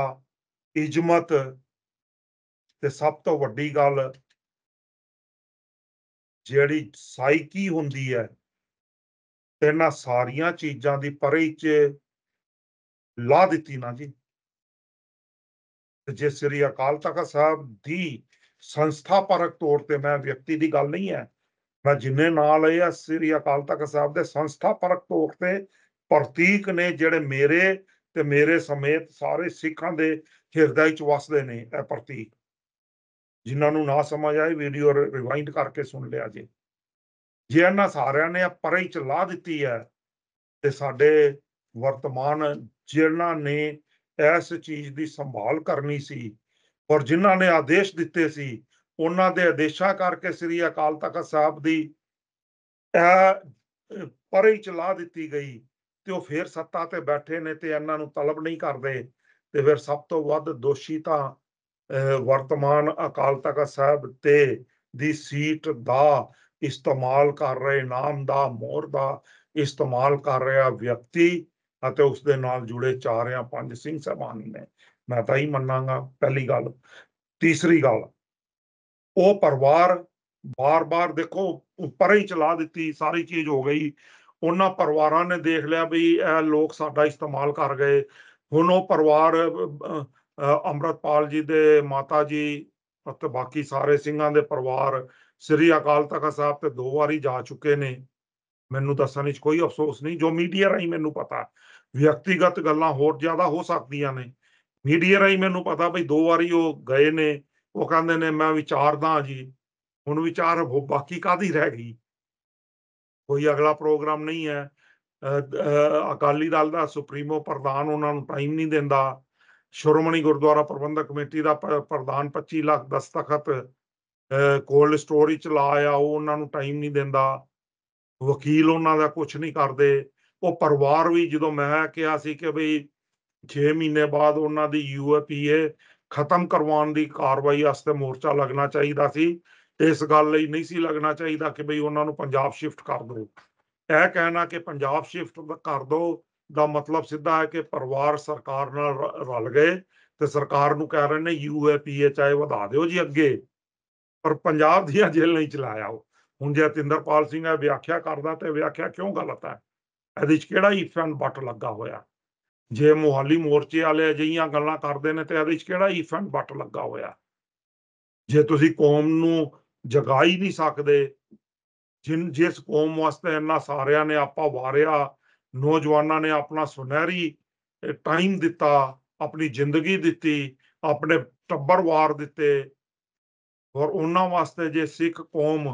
ਇਜ਼ਮਤ ਤੇ ਸਭ ਤੋਂ ਵੱਡੀ ਗੱਲ ਜਿਹੜੀ ਸਾਈਕੀ ਹੁੰਦੀ ਹੈ ਇਹਨਾਂ ਸਾਰੀਆਂ ਚੀਜ਼ਾਂ ਦੀ ਪਰੇ ਚ ਲਾ ਦਿੱਤੀ ਨਾ ਜੀ ਜੇ ਸ੍ਰੀ ਅਕਾਲ ਤਖਤ ਸਾਹਿਬ ਦੀ ਸੰਸਥਾਪਰਕ ਤੌਰ ਤੇ ਮੈਂ ਵਿਅਕਤੀ ਦੀ ਗੱਲ ਨਹੀਂ ਹੈ ਮੈਂ ਜਿੰਨੇ ਨਾਲ ਇਹ ਸ੍ਰੀ ਅਕਾਲ ਤਖਤ ਸਾਹਿਬ ਦੇ ਸੰਸਥਾਪਰਕ ਤੌਰ ਤੇ ਪ੍ਰਤੀਕ ਨੇ ਜਿਹੜੇ ਮੇਰੇ ਤੇ ਮੇਰੇ ਸਮੇਤ ਸਾਰੇ ਸਿੱਖਾਂ ਦੇ ਹਿਰਦੇ ਵਿੱਚ ਵਸਦੇ ਨੇ ਇਹ ਪ੍ਰਤੀਕ ਜਿਨ੍ਹਾਂ ਨੂੰ ਨਾ ਸਮਝ ਆਏ ਵੀਡੀਓ ਰਿਵਾਈਂਡ ਕਰਕੇ ਸੁਣ ਲਿਆ ਜੇ ਜੇ ਇਹਨਾਂ ਸਾਰਿਆਂ ਨੇ ਪਰੇ ਚ ਲਾ ਦਿੱਤੀ ਹੈ ਤੇ ਸਾਡੇ ਵਰਤਮਾਨ ਜਿਨ੍ਹਾਂ ਨੇ ਇਸ ਚੀਜ਼ ਦੀ ਸੰਭਾਲ ਕਰਨੀ ਸੀ ਔਰ ਜਿਨ੍ਹਾਂ ਨੇ ਆਦੇਸ਼ ਦਿੱਤੇ ਸੀ ਉਹਨਾਂ ਦੇ ਆਦੇਸ਼ਾਂ ਕਰਕੇ ਸ੍ਰੀ ਅਕਾਲ ਤਖਤ ਸਾਹਿਬ ਦੀ ਇਹ ਪਰੇ ਚਲਾ ਦਿੱਤੀ ਗਈ ਤੇ ਉਹ ਫੇਰ ਸੱਤਾ ਤੇ ਬੈਠੇ ਨੇ ਤੇ ਇਹਨਾਂ ਨੂੰ ਤਲਬ ਨਹੀਂ ਕਰਦੇ ਤੇ ਫਿਰ ਸਭ ਤੋਂ ਵੱਧ ਦੋਸ਼ੀ ਤਾਂ ਵਰਤਮਾਨ ਅਕਾਲ ਤਖਤ ਸਾਹਿਬ ਤੇ ਦੀ ਸੀਟ ਦਾ ਇਸਤੇਮਾਲ ਕਰ ਰਹੇ ਨਾਮ ਦਾ ਮੋਹਰ ਦਾ ਇਸਤੇਮਾਲ ਕਰ ਰਿਹਾ ਵਿਅਕਤੀ ਅਤੇ ਉਸ ਦੇ ਨਾਲ ਜੁੜੇ ਚਾਰ ਜਾਂ ਪੰਜ ਸਿੰਘ ਸਭਾਨ ਨੇ ਮੈਂ ਤਾਂ ਹੀ ਮੰਨਾਂਗਾ ਪਹਿਲੀ ਗੱਲ ਤੀਸਰੀ ਗੱਲ ਉਹ ਪਰਿਵਾਰ ਬਾਰ-ਬਾਰ ਦੇਖੋ ਉੱਪਰ ਹੀ ਚਲਾ ਦਿੱਤੀ ਸਾਰੀ ਚੀਜ਼ ਹੋ ਗਈ ਉਹਨਾਂ ਪਰਿਵਾਰਾਂ ਨੇ ਦੇਖ ਲਿਆ ਵੀ ਇਹ ਲੋਕ ਸਾਡਾ ਇਸਤੇਮਾਲ ਕਰ ਗਏ ਹੁਣ ਉਹ ਪਰਿਵਾਰ ਅਮਰਤਪਾਲ ਜੀ ਦੇ ਮਾਤਾ ਜੀ ਅਤੇ ਬਾਕੀ ਸਾਰੇ ਸਿੰਘਾਂ ਦੇ ਪਰਿਵਾਰ ਸ੍ਰੀ ਅਕਾਲ ਤਖਤ ਸਾਹਿਬ ਤੇ ਦੋ ਵਾਰੀ ਜਾ ਚੁੱਕੇ ਨੇ ਮੈਨੂੰ ਦੱਸਣ ਵਿੱਚ ਕੋਈ ਅਫਸੋਸ ਨਹੀਂ ਜੋ ਮੀਡੀਆ ਰਾਹੀਂ ਮੈਨੂੰ ਪਤਾ ਵਿਅਕਤੀਗਤ ਗੱਲਾਂ ਹੋਰ ਜ਼ਿਆਦਾ ਹੋ ਸਕਦੀਆਂ ਨੇ ਮੀਡੀਆ ਰਾਈ ਮੈਨੂੰ ਪਤਾ ਭਈ ਦੋ ਵਾਰੀ ਉਹ ਗਏ ਨੇ ਉਹ ਕਹਿੰਦੇ ਨੇ ਮੈਂ ਵਿਚਾਰਦਾ ਜੀ ਹੁਣ ਵਿਚਾਰ ਬਾਕੀ ਕਾਦੀ ਰਹਿ ਗਈ ਕੋਈ ਅਗਲਾ ਪ੍ਰੋਗਰਾਮ ਨਹੀਂ ਹੈ ਅਕਾਲੀ ਦਲ ਦਾ ਸੁਪਰੀਮੋ ਪ੍ਰਧਾਨ ਉਹਨਾਂ ਨੂੰ ਟਾਈਮ ਨਹੀਂ ਦਿੰਦਾ ਸ਼੍ਰੋਮਣੀ ਗੁਰਦੁਆਰਾ ਪ੍ਰਬੰਧਕ ਕਮੇਟੀ ਦਾ ਪ੍ਰਧਾਨ 25 ਲੱਖ ਦਸਤਖਤ ਕੋਲਡ ਸਟੋਰੇਜ ਚ ਲਾਇਆ ਉਹ ਉਹਨਾਂ ਨੂੰ ਟਾਈਮ ਨਹੀਂ ਦਿੰਦਾ ਵਕੀਲ ਉਹਨਾਂ ਦਾ ਕੁਝ ਨਹੀਂ ਕਰਦੇ ਉਹ ਪਰਿਵਾਰ ਵੀ ਜਦੋਂ ਮੈਂ ਕਿਹਾ ਸੀ ਕਿ ਬਈ 6 ਮਹੀਨੇ ਬਾਅਦ ਉਹਨਾਂ ਦੀ ਯੂਐਪੀਏ ਖਤਮ ਕਰਵਾਉਣ ਦੀ ਕਾਰਵਾਈ ਵਾਸਤੇ ਮੋਰਚਾ ਲੱਗਣਾ ਚਾਹੀਦਾ ਸੀ ਇਸ ਗੱਲ ਲਈ ਨਹੀਂ ਸੀ ਲੱਗਣਾ ਚਾਹੀਦਾ ਕਿ ਬਈ ਉਹਨਾਂ ਨੂੰ ਪੰਜਾਬ ਸ਼ਿਫਟ ਕਰ ਦਿਓ ਇਹ ਕਹਿਣਾ ਕਿ ਪੰਜਾਬ ਸ਼ਿਫਟ ਕਰ ਦਿਓ ਦਾ ਮਤਲਬ ਸਿੱਧਾ ਹੈ ਕਿ ਪਰਿਵਾਰ ਸਰਕਾਰ ਨਾਲ ਰਲ ਗਏ ਤੇ ਸਰਕਾਰ ਨੂੰ ਕਹਿ ਰਹੇ ਨੇ ਯੂਐਪੀਏ ਚਾਹੇ ਵਧਾ ਦਿਓ ਜੀ ਅੱਗੇ ਪਰ ਪੰਜਾਬ ਦੀਆਂ ਜੇਲ੍ਹ ਨਹੀਂ ਚਲਾਇਆ ਉਹ ਹੁਣ ਜੇ ਤਿੰਦਰਪਾਲ ਸਿੰਘ ਆ ਵਿਆਖਿਆ ਕਰਦਾ ਤੇ ਵਿਆਖਿਆ ਕਿਉਂ ਗਲਤ ਹੈ ਇਹਦੇ ਵਿੱਚ ਕਿਹੜਾ ਇਫ ਐਂਡ ਬਟ ਲੱਗਾ ਹੋਇਆ ਜੇ ਮੁਹਾਲੀ ਮੋਰਚੇ ਵਾਲੇ ਅਜਿਹੀਆਂ ਗੱਲਾਂ ਕਰਦੇ ਨੇ ਤੇ ਇਹਦੇ ਵਿੱਚ ਕਿਹੜਾ ਇਫ ਐਂਡ ਬਟ ਲੱਗਾ ਹੋਇਆ ਜੇ ਤੁਸੀਂ ਕੌਮ ਨੂੰ ਜਗਾ ਹੀ ਨਹੀਂ ਸਕਦੇ ਜਿਨ ਜਿਸ ਕੌਮ ਵਾਸਤੇ ਇੰਨਾ ਸਾਰਿਆਂ ਨੇ ਆਪਾ ਵਾਰਿਆ ਨੌਜਵਾਨਾਂ ਨੇ ਆਪਣਾ ਸੁਨਹਿਰੀ ਟਾਈਮ ਦਿੱਤਾ ਆਪਣੀ ਜ਼ਿੰਦਗੀ ਦਿੱਤੀ ਆਪਣੇ ਟੱਬਰ ਵਾਰ ਦਿੱਤੇ ਔਰ ਉਹਨਾਂ ਵਾਸਤੇ ਜੇ ਸਿੱਖ ਕੌਮ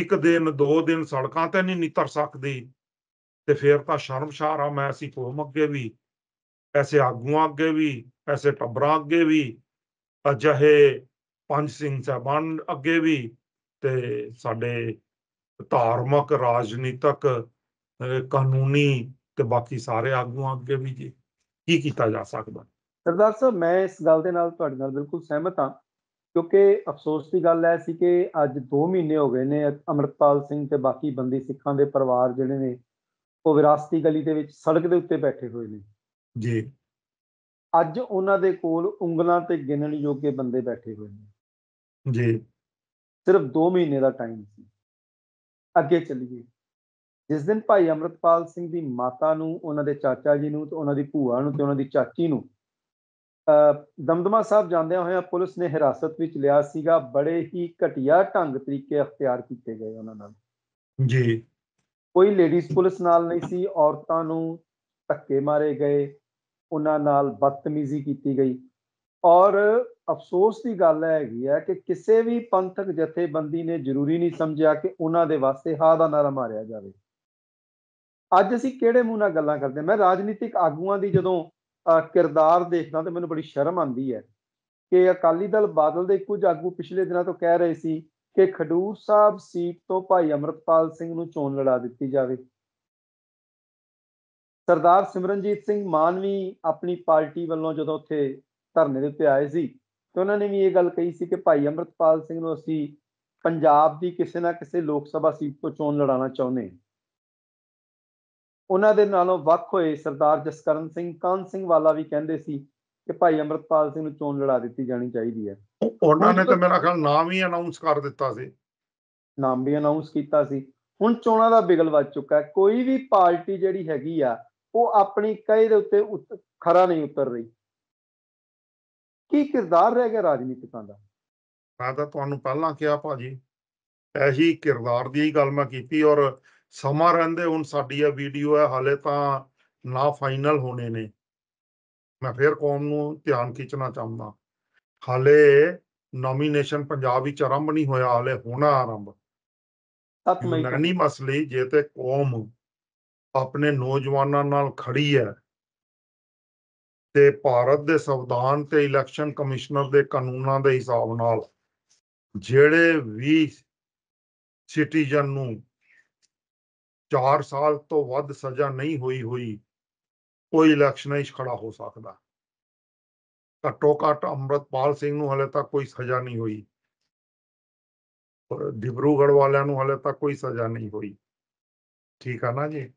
ਇੱਕ ਦਿਨ ਦੋ ਦਿਨ ਸੜਕਾਂ ਤੇ ਨਹੀਂ ਨਿਤਰ ਸਕਦੀ ਤੇ ਫਿਰ ਤਾਂ ਸ਼ਰਮਸ਼ਾਰ ਆ ਮੈਂ ਅਸੀਂ ਕੋਮ ਅੱਗੇ ਵੀ ਐਸੇ ਆਗੂਆਂ ਅੱਗੇ ਵੀ ਐਸੇ ਟੱਬਰਾਂ ਅੱਗੇ ਵੀ ਅਜਹੇ ਪੰਜ ਸਿੰਘ ਸਾਹਿਬਾਨ ਅੱਗੇ ਵੀ ਤੇ ਸਾਡੇ ਧਾਰਮਿਕ ਰਾਜਨੀਤਿਕ ਕਾਨੂੰਨੀ ਤੇ ਬਾਕੀ ਸਾਰੇ ਆਗੂਆਂ ਅੱਗੇ ਵੀ ਜੀ ਕੀ ਕੀਤਾ ਜਾ ਸਕਦਾ ਸਰਦਾਰ ਸਾਹਿਬ ਮੈਂ ਇਸ ਗੱਲ ਦੇ ਨਾਲ ਤੁਹਾਡੇ ਨਾਲ ਬਿਲਕੁਲ ਸਹਿਮਤ ਹਾਂ ਕਿਉਂਕਿ ਅਫਸੋਸ ਦੀ ਗੱਲ ਐ ਸੀ ਕਿ ਅੱਜ 2 ਮਹੀਨੇ ਹੋ ਗਏ ਨੇ ਅਮਰਪਾਲ ਸਿੰਘ ਤੇ ਬਾਕੀ ਬੰਦੀ ਸਿੱਖਾਂ ਦੇ ਪਰਿਵਾਰ ਜਿਹੜੇ ਨੇ ਉਹ ਵਿਰਾਸਤੀ ਗਲੀ ਦੇ ਵਿੱਚ ਸੜਕ ਦੇ ਉੱਤੇ ਬੈਠੇ ਹੋਏ ਨੇ ਜੀ ਅੱਜ ਉਹਨਾਂ ਦੇ ਕੋਲ ਉਂਗਲਾਂ ਤੇ ਗਿਣਨ ਯੋਗੇ ਬੰਦੇ ਬੈਠੇ ਹੋਏ ਨੇ ਜੀ ਸਿਰਫ 2 ਮਹੀਨੇ ਦਾ ਟਾਈਮ ਸੀ ਅੱਗੇ ਚੱਲੀਏ ਜਿਸ ਦਿਨ ਭਾਈ ਅਮਰਤਪਾਲ ਸਿੰਘ ਦੀ ਮਾਤਾ ਨੂੰ ਉਹਨਾਂ ਦੇ ਚਾਚਾ ਜੀ ਨੂੰ ਤੇ ਉਹਨਾਂ ਦੀ ਭੂਆ ਨੂੰ ਤੇ ਉਹਨਾਂ ਦੀ ਚਾਚੀ ਨੂੰ ਦਮਦਮਾ ਸਾਹਿਬ ਜਾਂਦਿਆਂ ਹੋਇਆਂ ਪੁਲਿਸ ਨੇ ਹਿਰਾਸਤ ਵਿੱਚ ਲਿਆ ਸੀਗਾ ਬੜੇ ਹੀ ਘਟੀਆ ਢੰਗ ਤਰੀਕੇ ਅਖਤਿਆਰ ਕੀਤੇ ਗਏ ਉਹਨਾਂ ਨਾਲ ਜੀ ਕੋਈ ਲੇਡੀਜ਼ ਪੁਲਿਸ ਨਾਲ ਨਹੀਂ ਸੀ ਔਰਤਾਂ ਨੂੰ ਧੱਕੇ ਮਾਰੇ ਗਏ ਉਹਨਾਂ ਨਾਲ ਬਦਤਮੀਜ਼ੀ ਕੀਤੀ ਗਈ ਔਰ ਅਫਸੋਸ ਦੀ ਗੱਲ ਹੈਗੀ ਹੈ ਕਿ ਕਿਸੇ ਵੀ ਪੰਥਕ ਜਥੇਬੰਦੀ ਨੇ ਜ਼ਰੂਰੀ ਨਹੀਂ ਸਮਝਿਆ ਕਿ ਉਹਨਾਂ ਦੇ ਵਾਸਤੇ ਹਾ ਦਾ ਨਾਰਾ ਮਾਰਿਆ ਜਾਵੇ ਅੱਜ ਅਸੀਂ ਕਿਹੜੇ ਮੂੰਹ ਨਾਲ ਗੱਲਾਂ ਕਰਦੇ ਮੈਂ ਰਾਜਨੀਤਿਕ ਆਗੂਆਂ ਦੀ ਜਦੋਂ ਕਿਰਦਾਰ ਦੇਖਦਾ ਤੇ ਮੈਨੂੰ ਬੜੀ ਸ਼ਰਮ ਆਉਂਦੀ ਹੈ ਕਿ ਅਕਾਲੀ ਦਲ ਬਾਦਲ ਦੇ ਕੁਝ ਆਗੂ ਪਿਛਲੇ ਦਿਨਾਂ ਤੋਂ ਕਹਿ ਰਹੇ ਸੀ ਕਿ ਖਡੂਰ ਸਾਹਿਬ ਸੀਟ ਤੋਂ ਭਾਈ ਅਮਰਪਾਲ ਸਿੰਘ ਨੂੰ ਚੋਣ ਲੜਾ ਦਿੱਤੀ ਜਾਵੇ ਸਰਦਾਰ ਸਿਮਰਨਜੀਤ ਸਿੰਘ ਮਾਨਵੀ ਆਪਣੀ ਪਾਰਟੀ ਵੱਲੋਂ ਜਦੋਂ ਉੱਥੇ ਧਰਨੇ ਦੇ ਉੱਤੇ ਆਏ ਸੀ ਤੇ ਉਹਨਾਂ ਨੇ ਵੀ ਇਹ ਗੱਲ ਕਹੀ ਸੀ ਕਿ ਭਾਈ ਅਮਰਪਾਲ ਸਿੰਘ ਨੂੰ ਅਸੀਂ ਪੰਜਾਬ ਦੀ ਕਿਸੇ ਨਾ ਕਿਸੇ ਲੋਕ ਸਭਾ ਸੀਟ ਤੋਂ ਚੋਣ ਲੜਾਉਣਾ ਚਾਹੁੰਦੇ ਉਹਨਾਂ ਦੇ ਨਾਲੋਂ ਵੱਖ ਹੋਏ ਸਰਦਾਰ ਜਸਕਰਨ ਸਿੰਘ ਕਾਨ ਸਿੰਘ ਵਾਲਾ ਵੀ ਕਹਿੰਦੇ ਸੀ ਕਿ ਭਾਈ ਅੰਮ੍ਰਿਤਪਾਲ ਸਿੰਘ ਨੂੰ ਚੋਣ ਲੜਾ ਦਿੱਤੀ ਜਾਣੀ ਚਾਹੀਦੀ ਹੈ ਉਹਨਾਂ ਨੇ ਤਾਂ ਮੇਰਾ ਖਿਆਲ ਨਾਮ ਹੀ ਅਨਾਉਂਸ ਕਰ ਦਿੱਤਾ ਸੀ ਨਾਮ ਵੀ ਅਨਾਉਂਸ ਕੀਤਾ ਸੀ ਹੁਣ ਚੋਣਾਂ ਦਾ ਬਿਗਲ ਵੱਜ ਚੁੱਕਾ ਹੈ ਕੋਈ ਵੀ ਪਾਰਟੀ ਜਿਹੜੀ ਹੈਗੀ ਆ ਉਹ ਆਪਣੀ ਕਹੇ ਦੇ ਉੱਤੇ ਖਰਾ ਨਹੀਂ ਉਤਰ ਰਹੀ ਕੀ ਕਿਰਦਾਰ ਰਹਿ ਗਿਆ ਰਾਜਨੀਤਿਕਾਂ ਦਾ ਮੈਂ ਤਾਂ ਤੁਹਾਨੂੰ ਪਹਿਲਾਂ ਕਿਹਾ ਭਾਜੀ ਐਹੀ ਕਿਰਦਾਰ ਦੀ ਹੀ ਗੱਲ ਮੈਂ ਕੀਤੀ ਔਰ ਸਮਾਂ ਰਹਿੰਦੇ ਹੁਣ ਸਾਡੀ ਇਹ ਵੀਡੀਓ ਹੈ ਹਾਲੇ ਤਾਂ ਨਾ ਫਾਈਨਲ ਹੋਣੇ ਨੇ ਮੈਂ ਫੇਰ ਕੌਮ ਨੂੰ ਧਿਆਨ ਖਿੱਚਣਾ ਚਾਹੁੰਦਾ ਹਾਲੇ ਨੋਮੀਨੇਸ਼ਨ ਪੰਜਾਬ ਵਿੱਚ ਆਰੰਭ ਨਹੀਂ ਹੋਇਆ ਹਾਲੇ ਹੋਣਾ ਆਰੰਭ 7 ਮਸਲੇ ਜੇ ਤੇ ਕੌਮ ਆਪਣੇ ਨੌਜਵਾਨਾਂ ਨਾਲ ਖੜੀ ਹੈ ਤੇ ਭਾਰਤ ਦੇ ਸੰਵਿਧਾਨ ਤੇ ਇਲੈਕਸ਼ਨ ਕਮਿਸ਼ਨਰ ਦੇ ਕਾਨੂੰਨਾਂ ਦੇ ਹਿਸਾਬ ਨਾਲ ਜਿਹੜੇ ਵੀ ਸਿਟੀਜ਼ਨ ਨੂੰ 4 ਸਾਲ ਤੋਂ ਵੱਧ ਸਜ਼ਾ ਨਹੀਂ ਹੋਈ ਹੋਈ ਕੋਈ ਇਲੈਕਸ਼ਨ ਨਹੀਂ ਖੜਾ ਹੋ ਸਕਦਾ ਘੱਟੋ ਘੱਟ ਅੰਮ੍ਰਿਤਪਾਲ ਸਿੰਘ ਨੂੰ ਹਲੇ ਤੱਕ ਕੋਈ ਸਜ਼ਾ ਨਹੀਂ ਹੋਈ ਡਿਬਰੂਗੜ ਵਾਲਿਆਂ ਨੂੰ ਹਲੇ ਤੱਕ ਕੋਈ ਸਜ਼ਾ ਨਹੀਂ ਹੋਈ ਠੀਕ ਆ ਨਾ ਜੀ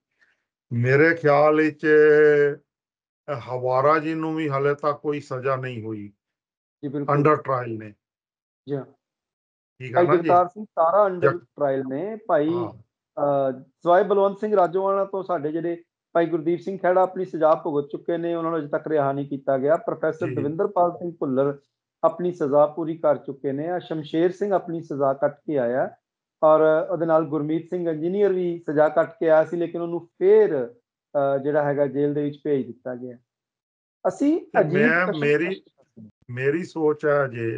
ਮੇਰੇ ਖਿਆਲ ਵਿੱਚ ਹਵਾਰਾ ਜੀ ਨੂੰ ਵੀ ਹਲੇ ਤੱਕ ਕੋਈ ਸਜ਼ਾ ਨਹੀਂ ਹੋਈ ਅੰਡਰ ਟ੍ਰਾਇਲ ਨੇ ਜੀ ਠੀਕ ਆ ਨਾ ਜੀ ਸਿੰਘ ਸਾਰਾ ਅੰਡਰ ਟ੍ਰਾਇਲ ਨੇ ਭਾਈ ਜਵਾਈ ਬਲਵੰਤ ਸਿੰਘ ਰਾਜੋਵਾਲਾ ਤੋਂ ਸਾਡੇ ਜਿਹੜੇ ਭਾਈ ਗੁਰਦੀਪ ਸਿੰਘ ਖੈੜਾ ਆਪਣੀ ਸਜ਼ਾ ਭੁਗਤ ਚੁੱਕੇ ਨੇ ਉਹਨਾਂ ਨੂੰ ਅਜੇ ਤੱਕ ਰਿਹਾ ਨਹੀਂ ਕੀਤਾ ਗਿਆ ਪ੍ਰੋਫੈਸਰ ਦਵਿੰਦਰਪਾਲ ਸਿੰਘ ਭੁੱਲਰ ਆਪਣੀ ਸਜ਼ਾ ਪੂਰੀ ਕਰ ਚੁੱਕੇ ਨੇ ਆ ਸ਼ਮਸ਼ੇਰ ਸਿੰਘ ਆਪਣੀ ਸਜ਼ਾ ਕੱਟ ਕੇ ਆਇਆ ਔਰ ਉਹਦੇ ਨਾਲ ਗੁਰਮੀਤ ਸਿੰਘ ਇੰਜੀਨੀਅਰ ਵੀ ਸਜ਼ਾ ਕੱਟ ਕੇ ਆਇਆ ਸੀ ਲੇਕਿਨ ਉਹਨੂੰ ਫੇਰ ਜਿਹੜਾ ਹੈਗਾ ਜੇਲ੍ਹ ਦੇ ਵਿੱਚ ਭੇਜ ਦਿੱਤਾ ਗਿਆ ਅਸੀਂ ਅਜੀਬ ਮੇਰੀ ਮੇਰੀ ਸੋਚ ਆ ਜੇ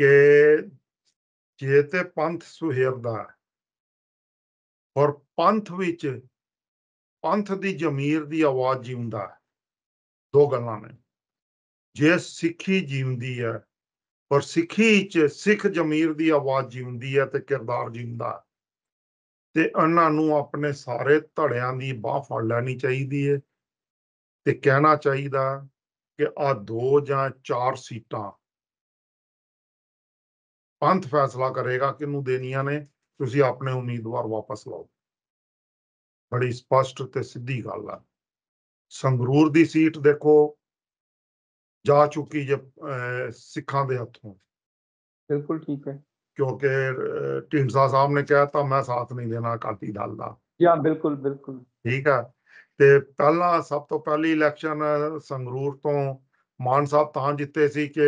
ਕਿ ਜੇ ਤੇ ਪੰਥ ਸੁਹਿਰਦਾ ਦਾ ਔਰ ਪੰਥ ਵਿੱਚ ਪੰਥ ਦੀ ਜ਼ਮੀਰ ਦੀ ਆਵਾਜ਼ ਜਿਉਂਦਾ ਹੈ ਦੋ ਗੱਲਾਂ ਨੇ ਜੇ ਸਿੱਖੀ ਜੀਉਂਦੀ ਹੈ ਪਰ ਸਿੱਖੀ ਚ ਸਿੱਖ ਜ਼ਮੀਰ ਦੀ ਆਵਾਜ਼ ਜੀਉਂਦੀ ਹੈ ਤੇ ਕਿਰਦਾਰ ਜੀਉਂਦਾ ਤੇ ਉਹਨਾਂ ਨੂੰ ਆਪਣੇ ਸਾਰੇ ਧੜਿਆਂ ਦੀ ਬਾਹ ਫੜ ਲੈਣੀ ਚਾਹੀਦੀ ਹੈ ਤੇ ਕਹਿਣਾ ਚਾਹੀਦਾ ਕਿ ਆ ਦੋ ਜਾਂ ਚਾਰ ਸੀਟਾਂ ਪੰਥ ਫੈਸਲਾ ਕਰੇਗਾ ਨੂੰ ਦੇਣੀਆਂ ਨੇ ਤੁਸੀਂ ਆਪਣੇ ਉਮੀਦਵਾਰ ਵਾਪਸ ਲਓ ਬੜੀ ਸਪਸ਼ਟ ਤੇ ਸਿੱਧੀ ਗੱਲ ਆ ਸੰਗਰੂਰ ਦੀ ਸੀਟ ਦੇਖੋ ਜਾ ਚੁੱਕੀ ਜੇ ਸਿੱਖਾਂ ਦੇ ਹੱਥੋਂ ਬਿਲਕੁਲ ਠੀਕ ਹੈ ਕਿਉਂਕਿ ਢੀਂਡਸਾ ਸਾਹਿਬ ਨੇ ਕਿਹਾ ਤਾਂ ਮੈਂ ਸਾਥ ਨਹੀਂ ਦੇਣਾ ਕਾਤੀ ਦਲ ਦਾ ਜਾਂ ਬਿਲਕੁਲ ਬਿਲਕੁਲ ਠੀਕ ਆ ਤੇ ਪਹਿਲਾਂ ਸਭ ਤੋਂ ਪਹਿਲੀ ਇਲੈਕਸ਼ਨ ਸੰਗਰੂਰ ਤੋਂ ਮਾਨ ਸਾਹਿਬ ਤਾਂ ਜਿੱਤੇ ਸੀ ਕਿ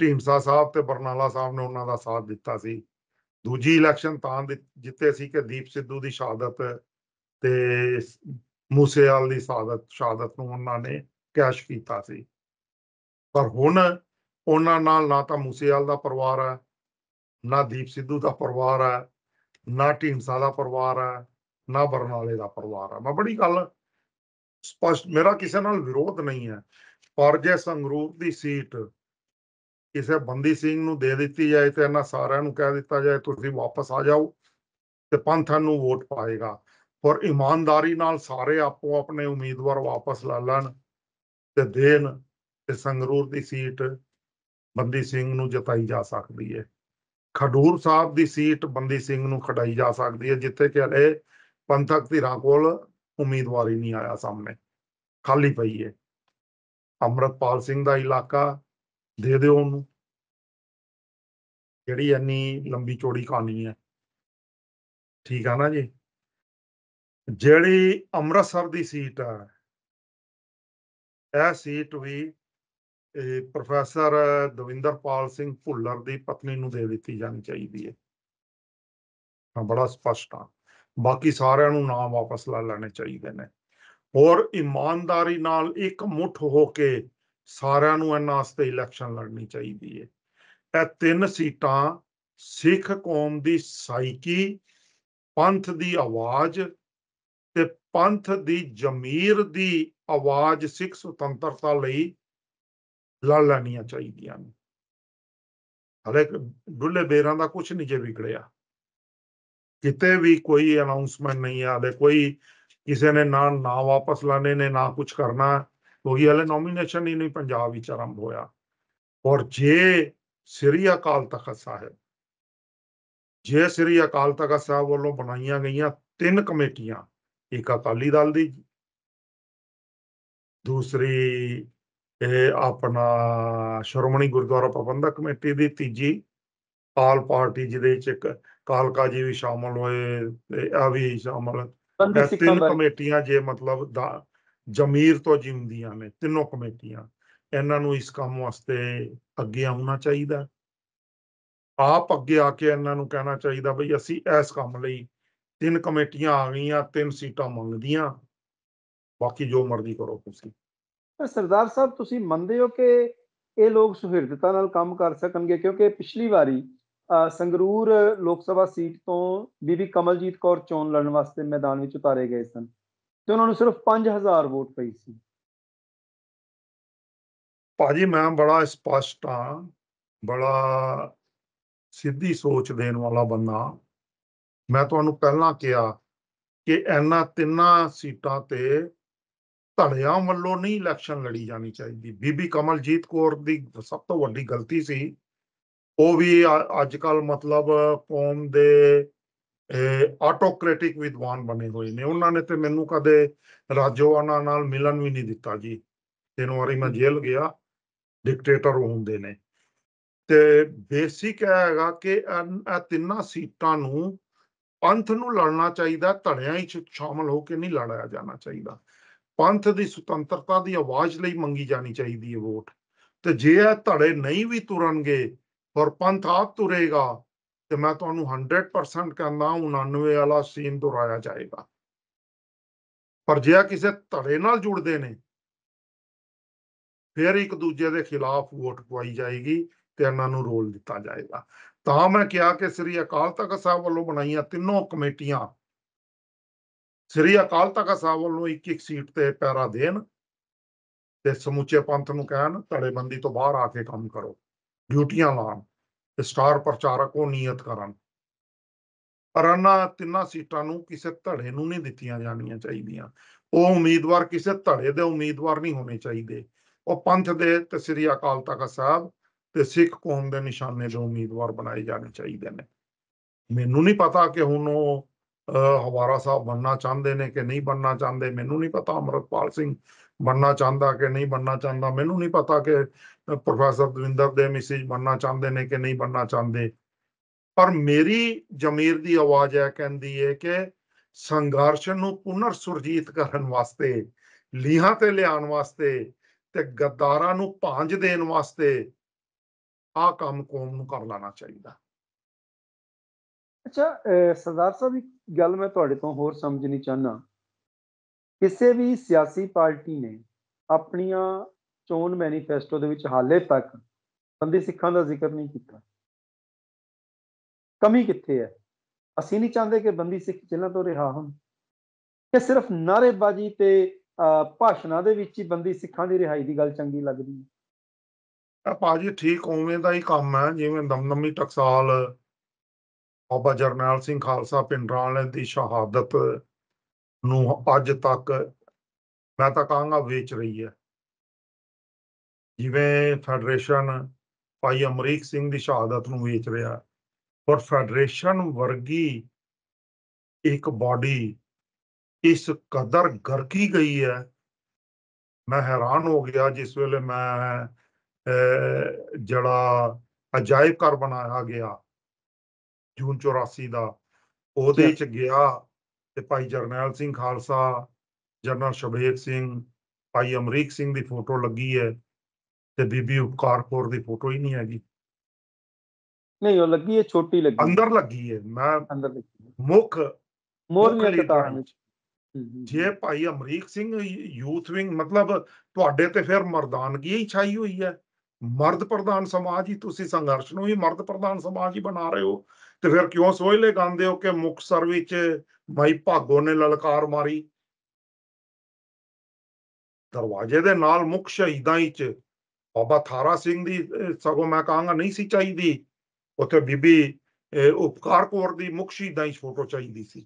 ਢੀਂਡਸਾ ਸਾਹਿਬ ਤੇ ਬਰਨਾਲਾ ਸਾਹਿਬ ਨੇ ਉਹਨਾਂ ਦਾ ਸਾਥ ਦਿੱਤਾ ਸੀ ਦੂਜੀ ਇਲੈਕਸ਼ਨ ਤਾਂ ਜਿੱਤੇ ਸੀ ਕਿ ਦੀਪ ਸਿੱਧੂ ਦੀ ਸ਼ਹਾਦਤ ਤੇ ਮੂਸੇਵਾਲ ਦੀ ਸਾਦਤ ਸ਼ਹਾਦਤ ਨੂੰ ਉਹਨਾਂ ਨੇ ਕੈਸ਼ ਕੀਤਾ ਸੀ ਪਰ ਹੁਣ ਉਹਨਾਂ ਨਾਲ ਨਾ ਤਾਂ ਮੂਸੇਵਾਲ ਦਾ ਪਰਿਵਾਰ ਹੈ ਨਾ ਦੀਪ ਸਿੱਧੂ ਦਾ ਪਰਿਵਾਰ ਹੈ ਨਾ ਢੀਂਸਾ ਦਾ ਪਰਿਵਾਰ ਹੈ ਨਾ ਬਰਨਾਲੇ ਦਾ ਪਰਿਵਾਰ ਹੈ ਮੈਂ ਬੜੀ ਗੱਲ ਸਪਸ਼ਟ ਮੇਰਾ ਕਿਸੇ ਨਾਲ ਵਿਰੋਧ ਨਹੀਂ ਹੈ ਪਰ ਜੇ ਸੰਗਰੂਰ ਦੀ ਸੀਟ ਕਿਸੇ ਬੰਦੀ ਸਿੰਘ ਨੂੰ ਦੇ ਦਿੱਤੀ ਜਾਏ ਤੇ ਇਹਨਾਂ ਸਾਰਿਆਂ ਨੂੰ ਕਹਿ ਦਿੱਤਾ ਜਾਏ ਤੁਸੀਂ ਵਾਪਸ ਆ ਜਾਓ ਤੇ ਪੰਥਾਂ ਨੂੰ ਵੋਟ ਪਾਏਗਾ ਔਰ ਇਮਾਨਦਾਰੀ ਨਾਲ ਸਾਰੇ ਆਪੋ ਆਪਣੇ ਉਮੀਦਵਾਰ ਵਾਪਸ ਲਾ ਲੈਣ ਤੇ ਦੇਣ ਤੇ ਸੰਗਰੂਰ ਦੀ ਸੀਟ ਬੰਦੀ ਸਿੰਘ ਨੂੰ ਜਿਤਾਈ ਜਾ ਸਕਦੀ ਹੈ ਖਡੂਰ ਸਾਹਿਬ ਦੀ ਸੀਟ ਬੰਦੀ ਸਿੰਘ ਨੂੰ ਖੜਾਈ ਜਾ ਸਕਦੀ ਹੈ ਜਿੱਥੇ ਕਿ ਹਲੇ ਪੰਥਕ ਧਿਰਾਂ ਕੋਲ ਉਮੀਦਵਾਰੀ ਨਹੀਂ ਆਇਆ ਸਾਹਮਣੇ ਖਾਲੀ ਪਈ ਹੈ ਅਮਰਤਪਾਲ ਸਿੰਘ ਦਾ ਇਲਾਕਾ ਦੇ ਦਿਓ ਉਹਨੂੰ ਜਿਹੜੀ ਇੰਨੀ ਲੰਬੀ ਚੋੜੀ ਕਹਾਣੀ ਹੈ ਠੀਕ ਆ ਨਾ ਜੀ ਜਿਹੜੀ ਅੰਮ੍ਰਿਤਸਰ ਦੀ ਸੀਟ ਆ ਇਹ ਸੀਟ ਵੀ ਪ੍ਰੋਫੈਸਰ ਦਵਿੰਦਰਪਾਲ ਸਿੰਘ ਭੁੱਲਰ ਦੀ ਪਤਨੀ ਨੂੰ ਦੇ ਦਿੱਤੀ ਜਾਣੀ ਚਾਹੀਦੀ ਹੈ ਮੈਂ ਬੜਾ ਸਪਸ਼ਟ ਆ ਬਾਕੀ ਸਾਰਿਆਂ ਨੂੰ ਨਾਮ ਵਾਪਸ ਲੈ ਲੈਣੇ ਚਾਹੀਦੇ ਨੇ ਔਰ ਇਮਾਨਦਾਰੀ ਨਾਲ ਇੱਕ ਮੁੱਠ ਹੋ ਕੇ ਸਾਰਿਆਂ ਨੂੰ ਇਹਨਾਂ ਵਾਸਤੇ ਇਲੈਕਸ਼ਨ ਲੜਨੀ ਚਾਹੀਦੀ ਹੈ ਇਹ ਤਿੰਨ ਸੀਟਾਂ ਸਿੱਖ ਕੌਮ ਦੀ ਸਾਈਕੀ ਪੰਥ ਦੀ ਆਵਾਜ਼ ਪੰਥ ਦੀ ਜ਼ਮੀਰ ਦੀ ਆਵਾਜ਼ ਸਿੱਖ ਸੁਤੰਤਰਤਾ ਲਈ ਲੜ ਲੈਣੀਆਂ ਚਾਹੀਦੀਆਂ ਨੇ ਹਲੇ ਡੁੱਲੇ ਬੇਰਾਂ ਦਾ ਕੁਝ ਨਹੀਂ ਜੇ ਵਿਗੜਿਆ ਕਿਤੇ ਵੀ ਕੋਈ ਅਨਾਉਂਸਮੈਂਟ ਨਹੀਂ ਆ ਹਲੇ ਕੋਈ ਕਿਸੇ ਨੇ ਨਾ ਨਾ ਵਾਪਸ ਲਾਣੇ ਨੇ ਨਾ ਕੁਝ ਕਰਨਾ ਕਿਉਂਕਿ ਹਲੇ ਨੋਮੀਨੇਸ਼ਨ ਹੀ ਨਹੀਂ ਪੰਜਾਬ ਵਿੱਚ ਆਰੰਭ ਹੋਇਆ ਔਰ ਜੇ ਸ੍ਰੀ ਅਕਾਲ ਤਖਤ ਸਾਹਿਬ ਜੇ ਸ੍ਰੀ ਅਕਾਲ ਤਖਤ ਸਾਹਿਬ ਵੱਲੋਂ ਬਣਾਈਆਂ ਗਈਆਂ ਤਿੰਨ ਕਮੇਟੀਆਂ ਇੱਕ ਅਕਾਲੀ ਦਲ ਦੀ ਦੂਸਰੀ ਇਹ ਆਪਣਾ ਸ਼ਰਮਣੀ ਗੁਰਦੁਆਰਾ ਪ੍ਰਬੰਧਕ ਕਮੇਟੀ ਦੀ ਤੀਜੀ ਆਲ ਪਾਰਟੀ ਜਿਹਦੇ ਵਿੱਚ ਇੱਕ ਕਾਲਕਾ ਜੀ ਵੀ ਸ਼ਾਮਲ ਹੋਏ ਤੇ ਆ ਵੀ ਸ਼ਾਮਲ ਤਿੰਨ ਕਮੇਟੀਆਂ ਜੇ ਮਤਲਬ ਜਮੀਰ ਤੋਂ ਜਿੰਦੀਆਂ ਨੇ ਤਿੰਨੋਂ ਕਮੇਟੀਆਂ ਇਹਨਾਂ ਨੂੰ ਇਸ ਕੰਮ ਵਾਸਤੇ ਅੱਗੇ ਆਉਣਾ ਚਾਹੀਦਾ ਆਪ ਅੱਗੇ ਆ ਕੇ ਇਹਨਾਂ ਨੂੰ ਕਹਿਣਾ ਚਾਹੀਦਾ ਬਈ ਅਸੀਂ ਇਸ ਕੰਮ ਲਈ ਤਿੰਨ ਕਮੇਟੀਆਂ ਆ ਗਈਆਂ ਤਿੰਨ ਸੀਟਾਂ ਮੰਗਦੀਆਂ ਬਾਕੀ ਜੋ ਮਰਜ਼ੀ ਕਰੋ ਤੁਸੀਂ ਸਰਦਾਰ ਸਾਹਿਬ ਤੁਸੀਂ ਮੰਨਦੇ ਹੋ ਕਿ ਇਹ ਲੋਕ ਸੁਹਿਰਦਤਾ ਨਾਲ ਕੰਮ ਕਰ ਸਕਣਗੇ ਕਿਉਂਕਿ ਪਿਛਲੀ ਵਾਰੀ ਸੰਗਰੂਰ ਲੋਕ ਸਭਾ ਸੀਟ ਤੋਂ ਬੀਬੀ ਕਮਲਜੀਤ ਕੌਰ ਚੋਣ ਲੜਨ ਵਾਸਤੇ ਮੈਦਾਨ ਵਿੱਚ ਉਤਾਰੇ ਗਏ ਸਨ ਤੇ ਉਹਨਾਂ ਨੂੰ ਸਿਰਫ 5000 ਵੋਟ ਪਈ ਸੀ ਭਾਜੀ ਮੈਂ ਬੜਾ ਸਪਸ਼ਟ ਆ ਬੜਾ ਸਿੱਧੀ ਸੋਚ ਦੇਣ ਵਾਲਾ ਬੰਦਾ ਮੈਂ ਤੁਹਾਨੂੰ ਪਹਿਲਾਂ ਕਿਹਾ ਕਿ ਇਹਨਾਂ ਤਿੰਨਾਂ ਸੀਟਾਂ ਤੇ ਧੜਿਆਂ ਵੱਲੋਂ ਨਹੀਂ ਇਲੈਕਸ਼ਨ ਲੜੀ ਜਾਣੀ ਚਾਹੀਦੀ ਬੀਬੀ ਕਮਲਜੀਤ ਕੌਰ ਦੀ ਸਭ ਤੋਂ ਵੱਡੀ ਗਲਤੀ ਸੀ ਉਹ ਵੀ ਅੱਜ ਕੱਲ ਮਤਲਬ ਕੌਮ ਦੇ ਆਟੋਕ੍ਰੈਟਿਕ ਵਿਦਵਾਨ ਬਣੇ ਹੋਏ ਨੇ ਉਹਨਾਂ ਨੇ ਤੇ ਮੈਨੂੰ ਕਦੇ ਰਾਜੋਆਨਾ ਨਾਲ ਮਿਲਣ ਵੀ ਨਹੀਂ ਦਿੱਤਾ ਜੀ ਤਿੰਨ ਵਾਰੀ ਮੈਂ ਜੇਲ੍ਹ ਗਿਆ ਡਿਕਟੇਟਰ ਹੁੰਦੇ ਨੇ ਤੇ ਬੇਸਿਕ ਹੈਗਾ ਕਿ ਇਹ ਤਿੰਨਾਂ ਸੀਟਾਂ ਨੂੰ ਪੰਥ ਨੂੰ ਲੜਨਾ ਚਾਹੀਦਾ ਧੜਿਆਂ ਵਿੱਚ ਸ਼ਾਮਲ ਹੋ ਕੇ ਨਹੀਂ ਲੜਾਇਆ ਜਾਣਾ ਚਾਹੀਦਾ ਪੰਥ ਦੀ ਸੁਤੰਤਰਤਾ ਦੀ ਆਵਾਜ਼ ਲਈ ਮੰਗੀ ਜਾਣੀ ਚਾਹੀਦੀ ਹੈ ਵੋਟ ਤੇ ਜੇ ਇਹ ਧੜੇ ਨਹੀਂ ਵੀ ਤੁਰਨਗੇ ਔਰ ਪੰਥ ਆਪ ਤੁਰੇਗਾ ਤੇ ਮੈਂ ਤੁਹਾਨੂੰ 100% ਕਹਿੰਦਾ 99 ਵਾਲਾ ਸੀਨ ਦੁਹਰਾਇਆ ਜਾਏਗਾ ਪਰ ਜੇ ਆ ਕਿਸੇ ਧੜੇ ਨਾਲ ਜੁੜਦੇ ਨੇ ਫਿਰ ਇੱਕ ਦੂਜੇ ਦੇ ਖਿਲਾਫ ਵੋਟ ਪਵਾਈ ਜਾਏਗੀ ਤੇ ਇਹਨਾਂ ਨੂੰ ਰੋਲ ਦਿੱਤਾ ਜਾਏਗਾ ਤਾਂ ਮੈਂ ਕਿਹਾ ਕਿ ਸ੍ਰੀ ਅਕਾਲ ਤਖਤ ਸਾਹਿਬ ਵੱਲੋਂ ਬਣਾਈਆਂ ਤਿੰਨੋਂ ਕਮੇਟੀਆਂ ਸ੍ਰੀ ਅਕਾਲ ਤਖਤ ਸਾਹਿਬ ਵੱਲੋਂ ਇੱਕ ਇੱਕ ਸੀਟ ਤੇ ਪੈਰਾ ਦੇਣ ਤੇ ਸਮੁੱਚੇ ਪੰਥ ਨੂੰ ਕਹਿਣ ਧੜੇਬੰਦੀ ਤੋਂ ਬਾਹਰ ਆ ਕੇ ਕੰਮ ਕਰੋ ਡਿਊਟੀਆਂ ਲਾਣ ਤੇ ਸਟਾਰ ਪ੍ਰਚਾਰਕ ਉਹ ਨਿਯਤ ਕਰਨ ਪਰ ਅਨਾ ਤਿੰਨਾਂ ਸੀਟਾਂ ਨੂੰ ਕਿਸੇ ਧੜੇ ਨੂੰ ਨਹੀਂ ਦਿੱਤੀਆਂ ਜਾਣੀਆਂ ਚਾਹੀਦੀਆਂ ਉਹ ਉਮੀਦਵਾਰ ਕਿਸੇ ਧੜੇ ਦੇ ਉਮੀਦਵਾਰ ਨਹੀਂ ਹੋਣੇ ਚਾਹੀਦੇ ਉਹ ਪੰਥ ਦੇ ਤੇ ਸ੍ਰੀ ਅਕਾਲ ਤਖਤ ਸਾਹਿਬ ਤੇ ਸਿੱਖ ਕੌਮ ਦੇ ਨਿਸ਼ਾਨੇ ਦੇ ਉਮੀਦਵਾਰ ਬਣਾਏ ਜਾਣੇ ਚਾਹੀਦੇ ਨੇ ਮੈਨੂੰ ਨਹੀਂ ਪਤਾ ਕਿ ਹੁਣ ਉਹ ਹਵਾਰਾ ਸਾਹਿਬ ਬੰਨਣਾ ਚਾਹੁੰਦੇ ਨੇ ਕਿ ਨਹੀਂ ਬੰਨਣਾ ਚਾਹੁੰਦੇ ਮੈਨੂੰ ਨਹੀਂ ਪਤਾ ਅਮਰਪਾਲ ਸਿੰਘ ਬੰਨਣਾ ਚਾਹੁੰਦਾ ਕਿ ਨਹੀਂ ਬੰਨਣਾ ਚਾਹੁੰਦਾ ਮੈਨੂੰ ਨਹੀਂ ਪਤਾ ਕਿ ਪ੍ਰੋਫੈਸਰ ਦਵਿੰਦਰ ਦੇ ਮਿਸਿਜ ਬੰਨਣਾ ਚਾਹੁੰਦੇ ਨੇ ਕਿ ਨਹੀਂ ਬੰਨਣਾ ਚਾਹੁੰਦੇ ਪਰ ਮੇਰੀ ਜਮੀਰ ਦੀ ਆਵਾਜ਼ ਹੈ ਕਹਿੰਦੀ ਹੈ ਕਿ ਸੰਘਰਸ਼ ਨੂੰ ਪੁਨਰ ਸੁਰਜੀਤ ਕਰਨ ਵਾਸਤੇ ਲੀਹਾਂ ਤੇ ਲਿਆਉਣ ਵਾਸਤੇ ਤੇ ਗੱਦਾਰਾਂ ਨੂੰ ਭਾਂਜ ਦੇਣ ਵਾਸਤੇ ਆ ਕੰਮ ਕੌਮ ਨੂੰ ਕਰ ਲੈਣਾ ਚਾਹੀਦਾ ਅੱਛਾ ਸਰਦਾਰ ਸਾਹਿਬ ਇੱਕ ਗੱਲ ਮੈਂ ਤੁਹਾਡੇ ਤੋਂ ਹੋਰ ਸਮਝਣੀ ਚਾਹਨਾ ਕਿਸੇ ਵੀ ਸਿਆਸੀ ਪਾਰਟੀ ਨੇ ਆਪਣੀਆਂ ਚੋਣ ਮੈਨੀਫੈਸਟੋ ਦੇ ਵਿੱਚ ਹਾਲੇ ਤੱਕ ਬੰਦੀ ਸਿੱਖਾਂ ਦਾ ਜ਼ਿਕਰ ਨਹੀਂ ਕੀਤਾ ਕਮੀ ਕਿੱਥੇ ਹੈ ਅਸੀਂ ਨਹੀਂ ਚਾਹੁੰਦੇ ਕਿ ਬੰਦੀ ਸਿੱਖ ਜੇਲ੍ਹਾਂ ਤੋਂ ਰਿਹਾ ਹੋਣ ਕਿ ਸਿਰਫ ਨਾਰੇਬਾਜ਼ੀ ਤੇ ਭਾਸ਼ਣਾਂ ਦੇ ਵਿੱਚ ਹੀ ਬੰਦੀ ਸਿੱਖਾਂ ਦੀ ਰਿਹਾਈ ਦੀ ਗੱਲ ਚੰਗੀ ਲੱਗਦੀ ਹੈ ਭਾਜੀ ਠੀਕ ਉਵੇਂ ਦਾ ਹੀ ਕੰਮ ਹੈ ਜਿਵੇਂ ਦਮਦਮੀ ਟਕਸਾਲ ਬਾਬਾ ਜਰਨੈਲ ਸਿੰਘ ਖਾਲਸਾ ਪਿੰਡਰਾਂ ਵਾਲੇ ਦੀ ਸ਼ਹਾਦਤ ਨੂੰ ਅੱਜ ਤੱਕ ਮੈਂ ਤਾਂ ਕਹਾਂਗਾ ਵੇਚ ਰਹੀ ਹੈ ਜਿਵੇਂ ਫੈਡਰੇਸ਼ਨ ਭਾਈ ਅਮਰੀਕ ਸਿੰਘ ਦੀ ਸ਼ਹਾਦਤ ਨੂੰ ਵੇਚ ਰਿਹਾ ਪਰ ਫੈਡਰੇਸ਼ਨ ਵਰਗੀ ਇੱਕ ਬਾਡੀ ਇਸ ਕਦਰ ਗਰਕੀ ਗਈ ਹੈ ਮੈਂ ਹੈਰਾਨ ਹੋ ਗਿਆ ਜਿਸ ਵੇਲੇ ਮੈਂ ਜਿਹੜਾ ਅਜਾਇਬ ਘਰ ਬਣਾਇਆ ਗਿਆ ਜੂਨ 84 ਦਾ ਉਹਦੇ ਚ ਗਿਆ ਤੇ ਭਾਈ ਜਰਨੈਲ ਸਿੰਘ ਖਾਲਸਾ ਜਰਨਲ ਸ਼ਬੀਰ ਸਿੰਘ ਭਾਈ ਅਮਰੀਕ ਸਿੰਘ ਦੀ ਫੋਟੋ ਲੱਗੀ ਹੈ ਤੇ ਬੀਬੀ ਉਪਕਾਰਪੁਰ ਦੀ ਫੋਟੋ ਹੀ ਨਹੀਂ ਹੈਗੀ ਨਹੀਂ ਉਹ ਲੱਗੀ ਹੈ ਛੋਟੀ ਲੱਗੀ ਅੰਦਰ ਲੱਗੀ ਹੈ ਮੈਂ ਅੰਦਰ ਲੱਗੀ ਮੁੱਖ ਮੋਰਨੀ ਕਤਾਰ ਵਿੱਚ ਜੇ ਭਾਈ ਅਮਰੀਕ ਸਿੰਘ ਯੂਥ ਵਿੰਗ ਮਤਲਬ ਤੁਹਾਡੇ ਤੇ ਫਿਰ ਮਰਦਾਨਗੀ ਹੀ ਛਾਈ ਹੋਈ ਹੈ ਮਰਦ ਪ੍ਰਧਾਨ ਸਮਾਜ ਹੀ ਤੁਸੀਂ ਸੰਘਰਸ਼ ਨੂੰ ਹੀ ਮਰਦ ਪ੍ਰਧਾਨ ਸਮਾਜ ਹੀ ਬਣਾ ਰਹੇ ਹੋ ਤੇ ਫਿਰ ਕਿਉਂ ਸੋਹਲੇ ਗਾਉਂਦੇ ਹੋ ਕਿ ਮੁਕਸਰ ਵਿੱਚ ਮਾਈ ਭਾਗੋ ਨੇ ਲਲਕਾਰ ਮਾਰੀ ਦਰਵਾਜ਼ੇ ਦੇ ਨਾਲ ਮੁਖ ਸ਼ਹੀਦਾਂ ਵਿੱਚ ਬਾਬਾ ਥਾਰਾ ਸਿੰਘ ਦੀ ਸਗੋਂ ਮੈਂ ਕਹਾਂਗਾ ਨਹੀਂ ਸੀ ਚਾਹੀਦੀ ਉੱਥੇ ਬੀਬੀ ਉਪਕਾਰ ਕੋਰ ਦੀ ਮੁਖ ਸ਼ਹੀਦਾਂ ਵਿੱਚ ਫੋਟੋ ਚਾਹੀਦੀ ਸੀ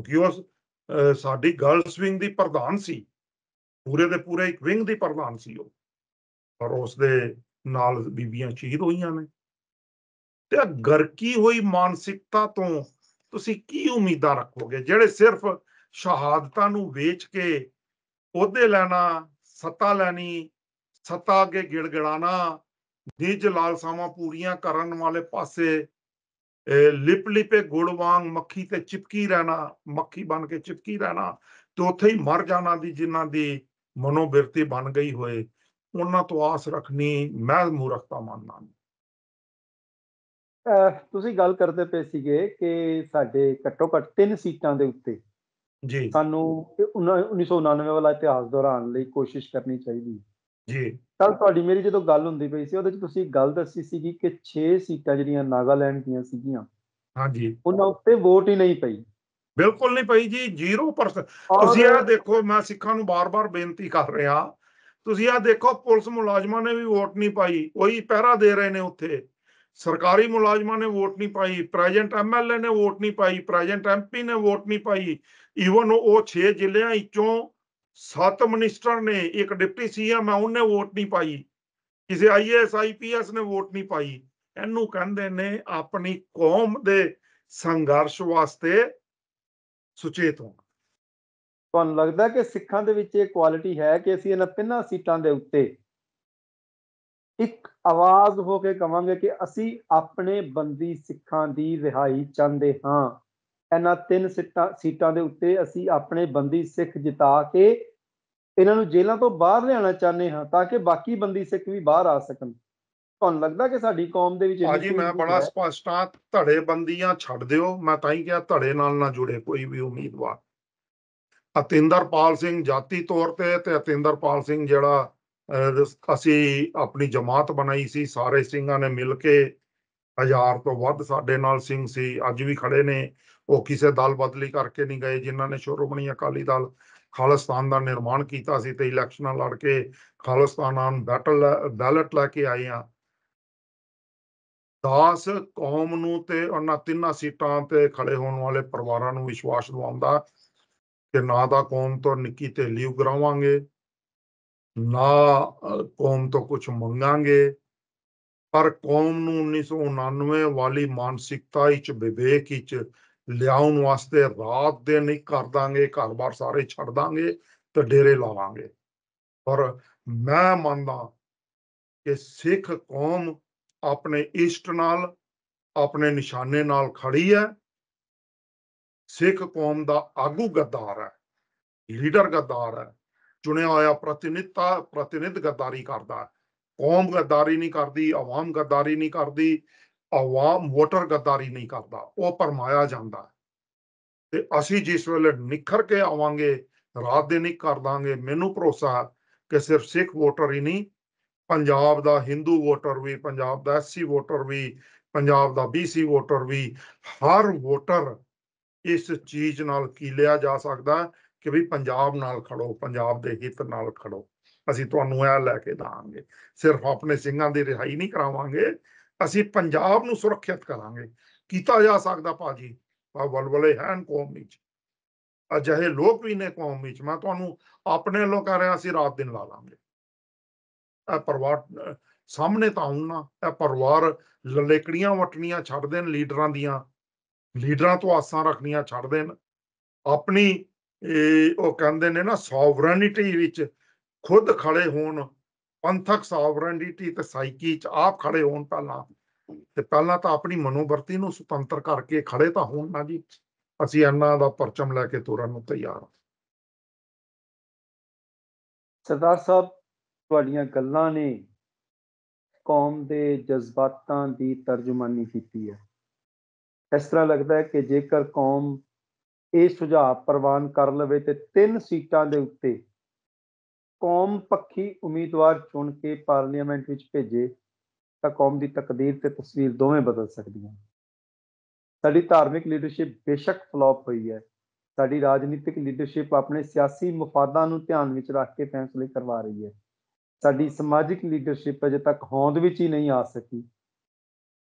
ਕਿਉਂਕਿ ਉਹ ਸਾਡੀ ਗਰਲਸ ਵਿੰਗ ਦੀ ਪ੍ਰਧਾਨ ਸੀ ਪੂਰੇ ਦੇ ਪੂਰੇ ਇੱਕ ਵਿੰਗ ਦੀ ਪ੍ਰਧਾਨ ਸੀ ਉਹ ਔਰ ਉਸ ਦੇ ਨਾਲ ਬੀਬੀਆਂ ਸ਼ਹੀਦ ਹੋਈਆਂ ਨੇ ਤੇ ਗਰਕੀ ਹੋਈ ਮਾਨਸਿਕਤਾ ਤੋਂ ਤੁਸੀਂ ਕੀ ਉਮੀਦਾਂ ਰੱਖੋਗੇ ਜਿਹੜੇ ਸਿਰਫ ਸ਼ਹਾਦਤਾਂ ਨੂੰ ਵੇਚ ਕੇ ਉਹਦੇ ਲੈਣਾ ਸੱਤਾ ਲੈਣੀ ਸੱਤਾ ਅੱਗੇ ਗਿੜਗੜਾਣਾ ਦੇਜ ਲਾਲਸਾਵਾਂ ਪੂਰੀਆਂ ਕਰਨ ਵਾਲੇ ਪਾਸੇ ਲਿਪ ਲਿਪੇ ਗੁੜ ਵਾਂਗ ਮੱਖੀ ਤੇ ਚਿਪਕੀ ਰਹਿਣਾ ਮੱਖੀ ਬਣ ਕੇ ਚਿਪਕੀ ਰਹਿਣਾ ਤੇ ਉੱਥੇ ਹੀ ਮਰ ਜਾਣਾ ਦੀ ਜਿਨ੍ਹਾਂ ਦੀ ਮਨੋਬਿਰਤੀ ਬਣ ਗਈ ਹੋਏ ਉਹਨਾਂ ਤੋਂ ਆਸ ਰੱਖਣੀ ਮਹਿਜ਼ ਮੂਰਖਤਾ ਮੰਨਣਾ ਤੁਸੀਂ ਗੱਲ ਕਰਦੇ ਪਏ ਸੀਗੇ ਕਿ ਸਾਡੇ ਘੱਟੋ ਘੱਟ ਤਿੰਨ ਸੀਟਾਂ ਦੇ ਉੱਤੇ ਜੀ ਸਾਨੂੰ 1999 ਵਾਲਾ ਇਤਿਹਾਸ ਦੌਰਾਨ ਲਈ ਕੋਸ਼ਿਸ਼ ਕਰਨੀ ਚਾਹੀਦੀ ਜੀ ਕੱਲ ਤੁਹਾਡੀ ਮੇਰੀ ਜਦੋਂ ਗੱਲ ਹੁੰਦੀ ਪਈ ਸੀ ਉਹਦੇ ਵਿੱਚ ਤੁਸੀਂ ਗੱਲ ਦੱਸੀ ਸੀਗੀ ਕਿ 6 ਸੀਟਾਂ ਜਿਹੜੀਆਂ ਨਾਗਾਲੈਂਡ ਦੀਆਂ ਸੀਗੀਆਂ ਹਾਂਜੀ ਉਹਨਾਂ ਉੱਤੇ ਵੋਟ ਹੀ ਨਹੀਂ ਪਈ ਬਿਲਕੁਲ ਨਹੀਂ ਪਈ ਜੀ 0% ਤੁਸੀਂ ਇਹ ਦੇਖੋ ਮੈਂ ਸਿੱਖਾਂ ਨੂੰ ਬਾਰ-ਬਾਰ ਬੇਨਤੀ ਕਰ ਰਿਹਾ ਤੁਸੀਂ ਆ ਦੇਖੋ ਪੁਲਿਸ ਮੁਲਾਜ਼ਮਾਂ ਨੇ ਵੀ ਵੋਟ ਨਹੀਂ ਪਾਈ ਕੋਈ ਪਹਿਰਾ ਦੇ ਰਹੇ ਨੇ ਉੱਥੇ ਸਰਕਾਰੀ ਮੁਲਾਜ਼ਮਾਂ ਨੇ ਵੋਟ ਨਹੀਂ ਪਾਈ ਪ੍ਰੈਜ਼ੈਂਟ ਐਮਐਲਏ ਨੇ ਵੋਟ ਨਹੀਂ ਪਾਈ ਪ੍ਰੈਜ਼ੈਂਟ ਐਮਪੀ ਨੇ ਵੋਟ ਨਹੀਂ ਪਾਈ ਈਵਨ ਉਹ 6 ਜ਼ਿਲ੍ਹਿਆਂ ਵਿੱਚੋਂ 7 ਮਿਨਿਸਟਰ ਨੇ ਇੱਕ ਡਿਪਟੀ ਸੀਐਮ ਆ ਉਹਨੇ ਵੋਟ ਨਹੀਂ ਪਾਈ ਕਿਸੇ ਆਈਐਸ ਆਈਪੀਐਸ ਨੇ ਵੋਟ ਨਹੀਂ ਪਾਈ ਇਹਨੂੰ ਕਹਿੰਦੇ ਨੇ ਆਪਣੀ ਕੌਮ ਦੇ ਸੰਘਰਸ਼ ਵਾਸਤੇ ਸੁਚੇਤ ਹੋਣਾ ਤੁਹਾਨੂੰ ਲੱਗਦਾ ਕਿ ਸਿੱਖਾਂ ਦੇ ਵਿੱਚ ਇਹ ਕੁਆਲਿਟੀ ਹੈ ਕਿ ਅਸੀਂ ਇਹਨਾਂ ਤਿੰਨਾਂ ਸੀਟਾਂ ਦੇ ਉੱਤੇ ਇੱਕ ਆਵਾਜ਼ ਹੋ ਕੇ ਕਵਾਂਗੇ ਕਿ ਅਸੀਂ ਆਪਣੇ ਬੰਦੀ ਸਿੱਖਾਂ ਦੀ ਰਿਹਾਈ ਚਾਹੁੰਦੇ ਹਾਂ ਇਹਨਾਂ ਤਿੰਨ ਸੀਟਾਂ ਸੀਟਾਂ ਦੇ ਉੱਤੇ ਅਸੀਂ ਆਪਣੇ ਬੰਦੀ ਸਿੱਖ ਜਿਤਾ ਕੇ ਇਹਨਾਂ ਨੂੰ ਜੇਲ੍ਹਾਂ ਤੋਂ ਬਾਹਰ ਲਿਆਉਣਾ ਚਾਹੁੰਦੇ ਹਾਂ ਤਾਂ ਕਿ ਬਾਕੀ ਬੰਦੀ ਸਿੱਖ ਵੀ ਬਾਹਰ ਆ ਸਕਣ ਤੁਹਾਨੂੰ ਲੱਗਦਾ ਕਿ ਸਾਡੀ ਕੌਮ ਦੇ ਵਿੱਚ ਹਾਂਜੀ ਮੈਂ ਬੜਾ ਸਪਸ਼ਟ ਆ ਧੜੇ ਬੰਦੀਆਂ ਛੱਡ ਦਿਓ ਮੈਂ ਤਾਂ ਹੀ ਕਿਹਾ ਧੜੇ ਨਾਲ ਨਾ ਜੁੜੇ ਕੋਈ ਵੀ ਉਮੀਦਵਾਰ ਅਤਿੰਦਰਪਾਲ ਸਿੰਘ ਜਾਤੀ ਤੌਰ ਤੇ ਤੇ ਅਤਿੰਦਰਪਾਲ ਸਿੰਘ ਜਿਹੜਾ ਅਸੀਂ ਆਪਣੀ ਜਮਾਤ ਬਣਾਈ ਸੀ ਸਾਰੇ ਸਿੰਘਾਂ ਨੇ ਮਿਲ ਕੇ ਹਜ਼ਾਰ ਤੋਂ ਵੱਧ ਸਾਡੇ ਨਾਲ ਸਿੰਘ ਸੀ ਅੱਜ ਵੀ ਖੜੇ ਨੇ ਉਹ ਕਿਸੇ ਦਲ ਬਦਲੀ ਕਰਕੇ ਨਹੀਂ ਗਏ ਜਿਨ੍ਹਾਂ ਨੇ ਸ਼ੋਰਮਣੀ ਅਕਾਲੀ ਦਲ ਖਾਲਸਤਾਨ ਦਾ ਨਿਰਮਾਣ ਕੀਤਾ ਸੀ ਤੇ ਇਲੈਕਸ਼ਨਾਂ ਲੜ ਕੇ ਖਾਲਸਤਾਨਾਂ ਆਨ ਬੈਟਲ ਬੈਲਟ ਲੈ ਕੇ ਆਏ ਆ 10 ਕੌਮ ਨੂੰ ਤੇ ਉਹਨਾਂ ਤਿੰਨਾਂ ਸੀਟਾਂ ਤੇ ਖੜੇ ਹੋਣ ਵਾਲੇ ਪਰਿਵਾਰਾਂ ਨੂੰ ਵਿਸ਼ਵਾਸ ਦਿਵਾਉਂਦਾ ਕਿ ਨਾ ਦਾ ਕੌਮ ਤੋਂ ਨਿੱਕੀ ਢੇਲੀ ਉਗਰਾਵਾਂਗੇ ਨਾ ਕੌਮ ਤੋਂ ਕੁਝ ਮੰਗਾਂਗੇ ਪਰ ਕੌਮ ਨੂੰ 1999 ਵਾਲੀ ਮਾਨਸਿਕਤਾ ਵਿੱਚ ਵਿਵੇਕ ਵਿੱਚ ਲਿਆਉਣ ਵਾਸਤੇ ਰਾਤ ਦੇ ਨਹੀਂ ਕਰ ਦਾਂਗੇ ਘਰ-ਬਾਰ ਸਾਰੇ ਛੱਡ ਦਾਂਗੇ ਤੇ ਡੇਰੇ ਲਾਵਾਂਗੇ ਪਰ ਮੈਂ ਮੰਨਦਾ ਕਿ ਸਿੱਖ ਕੌਮ ਆਪਣੇ ਇਸ਼ਟ ਨਾਲ ਆਪਣੇ ਨਿਸ਼ਾਨੇ ਨਾਲ ਖੜੀ ਹੈ ਸਿੱਖ ਕੌਮ ਦਾ ਆਗੂ ਗੱਦਾਰ ਹੈ ਲੀਡਰ ਗੱਦਾਰ ਹੈ ਚੁਣਿਆ ਹੋਇਆ ਪ੍ਰਤੀਨਿਧਤਾ ਪ੍ਰਤੀਨਿਧ ਗੱਦਾਰੀ ਕਰਦਾ ਹੈ ਕੌਮ ਗੱਦਾਰੀ ਨਹੀਂ ਕਰਦੀ ਆਵਾਮ ਗੱਦਾਰੀ ਨਹੀਂ ਕਰਦੀ ਆਵਾਮ ਵੋਟਰ ਗੱਦਾਰੀ ਨਹੀਂ ਕਰਦਾ ਉਹ ਪਰਮਾਇਆ ਜਾਂਦਾ ਤੇ ਅਸੀਂ ਜਿਸ ਵੇਲੇ ਨਿਖਰ ਕੇ ਆਵਾਂਗੇ ਰਾਤ ਦੇ ਨਹੀਂ ਕਰ ਦਾਂਗੇ ਮੈਨੂੰ ਭਰੋਸਾ ਕਿ ਸਿਰਫ ਸਿੱਖ ਵੋਟਰ ਹੀ ਨਹੀਂ ਪੰਜਾਬ ਦਾ ਹਿੰਦੂ ਵੋਟਰ ਵੀ ਪੰਜਾਬ ਦਾ ਐਸਸੀ ਵੋਟਰ ਵੀ ਪੰਜਾਬ ਦਾ ਬੀਸੀ ਵੋਟਰ ਵੀ ਹਰ ਵੋਟਰ ਇਸ ਚੀਜ਼ ਨਾਲ ਕੀ ਲਿਆ ਜਾ ਸਕਦਾ ਕਿ ਵੀ ਪੰਜਾਬ ਨਾਲ ਖੜੋ ਪੰਜਾਬ ਦੇ ਹਿੱਤ ਨਾਲ ਖੜੋ ਅਸੀਂ ਤੁਹਾਨੂੰ ਇਹ ਲੈ ਕੇ ਦਾਂਗੇ ਸਿਰਫ ਆਪਣੇ ਸਿੰਘਾਂ ਦੀ ਰਿਹਾਈ ਨਹੀਂ ਕਰਾਵਾਂਗੇ ਅਸੀਂ ਪੰਜਾਬ ਨੂੰ ਸੁਰੱਖਿਅਤ ਕਰਾਂਗੇ ਕੀਤਾ ਜਾ ਸਕਦਾ ਭਾਜੀ ਆ ਵਲਵਲੇ ਹਨ ਕੌਮ ਵਿੱਚ ਅਜਿਹੇ ਲੋਕ ਵੀ ਨੇ ਕੌਮ ਵਿੱਚ ਮੈਂ ਤੁਹਾਨੂੰ ਆਪਣੇ ਲੋਕਾਂ ਰਿਹਾ ਅਸੀਂ ਰਾਤ ਦਿਨ ਲਾ ਲਾਂਗੇ ਇਹ ਪਰਿਵਾਰ ਸਾਹਮਣੇ ਤਾਂ ਆਉਣਾ ਨਾ ਇਹ ਪਰਿਵਾਰ ਲਲੇਕੜੀਆਂ ਵਟਣੀਆਂ ਛੱਡ ਦੇਣ ਲੀਡਰਾਂ ਦੀਆਂ ਲੀਡਰਾਂ ਤੋਂ ਆਸਾਂ ਰੱਖਣੀਆਂ ਛੱਡ ਦੇਣ ਆਪਣੀ ਉਹ ਕਹਿੰਦੇ ਨੇ ਨਾ ਸੋਵਰਨਿਟੀ ਵਿੱਚ ਖੁਦ ਖੜੇ ਹੋਣ ਪੰਥਕ ਸੋਵਰਨਿਟੀ ਤੇ ਸਾਈਕੀ ਚ ਆਪ ਖੜੇ ਹੋਣ ਪਹਿਲਾਂ ਤੇ ਪਹਿਲਾਂ ਤਾਂ ਆਪਣੀ ਮਨੋਵਰਤੀ ਨੂੰ ਸੁਤੰਤਰ ਕਰਕੇ ਖੜੇ ਤਾਂ ਹੋਣ ਨਾ ਜੀ ਅਸੀਂ ਅੰਨਾ ਦਾ ਪਰਚਮ ਲੈ ਕੇ ਤੁਰਨ ਨੂੰ ਤਿਆਰ ਹਾਂ ਸਰਦਾਰ ਸਾਹਿਬ ਤੁਹਾਡੀਆਂ ਗੱਲਾਂ ਨੇ ਕੌਮ ਦੇ ਜਜ਼ਬਾਤਾਂ ਦੀ ਤਰਜਮਾਨੀ ਕੀਤੀ ਹੈ ਇਸ ਤਰ੍ਹਾਂ ਲੱਗਦਾ ਹੈ ਕਿ ਜੇਕਰ ਕੌਮ ਇਹ ਸੁਝਾਅ ਪ੍ਰਵਾਨ ਕਰ ਲਵੇ ਤੇ ਤਿੰਨ ਸੀਟਾਂ ਦੇ ਉੱਤੇ ਕੌਮ ਪੱਖੀ ਉਮੀਦਵਾਰ ਚੁਣ ਕੇ ਪਾਰਲੀਮੈਂਟ ਵਿੱਚ ਭੇਜੇ ਤਾਂ ਕੌਮ ਦੀ ਤਕਦੀਰ ਤੇ ਤਸਵੀਰ ਦੋਵੇਂ ਬਦਲ ਸਕਦੀਆਂ ਸਾਡੀ ਧਾਰਮਿਕ ਲੀਡਰਸ਼ਿਪ ਬੇਸ਼ੱਕ ਫਲॉप ਹੋਈ ਹੈ ਸਾਡੀ ਰਾਜਨੀਤਿਕ ਲੀਡਰਸ਼ਿਪ ਆਪਣੇ ਸਿਆਸੀ ਮਫਾਦਾਂ ਨੂੰ ਧਿਆਨ ਵਿੱਚ ਰੱਖ ਕੇ ਫੈਸਲੇ ਕਰਵਾ ਰਹੀ ਹੈ ਸਾਡੀ ਸਮਾਜਿਕ ਲੀਡਰਸ਼ਿਪ ਅਜੇ ਤੱਕ ਹੋਂਦ ਵਿੱਚ ਹੀ ਨਹੀਂ ਆ ਸਕੀ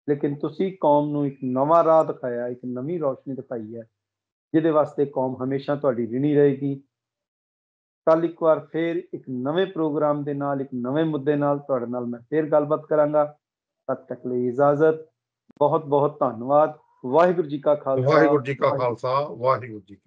ਲੇਕਿਨ ਤੁਸੀਂ ਕੌਮ ਨੂੰ ਇੱਕ ਨਵਾਂ ਰਾਹ ਦਿਖਾਇਆ ਇੱਕ ਨਵੀਂ ਰੋਸ਼ਨੀ ਦਿਖਾਈ ਹੈ ਜਿਹਦੇ ਵਾਸਤੇ ਕੌਮ ਹਮੇਸ਼ਾ ਤੁਹਾਡੀ ਰਿਣੀ ਰਹੇਗੀ ਕੱਲ ਇੱਕ ਵਾਰ ਫੇਰ ਇੱਕ ਨਵੇਂ ਪ੍ਰੋਗਰਾਮ ਦੇ ਨਾਲ ਇੱਕ ਨਵੇਂ ਮੁੱਦੇ ਨਾਲ ਤੁਹਾਡੇ ਨਾਲ ਮੈਂ ਫੇਰ ਗੱਲਬਾਤ ਕਰਾਂਗਾ ਤਦ ਤੱਕ ਲਈ ਇਜਾਜ਼ਤ ਬਹੁਤ ਬਹੁਤ ਧੰਨਵਾਦ ਵਾਹਿਗੁਰੂ ਜੀ ਕਾ ਖਾਲਸਾ ਵਾਹਿਗੁਰੂ ਜੀ ਕਾ ਖਾਲਸਾ ਵਾਹਿਗੁਰੂ ਜੀ ਕੀ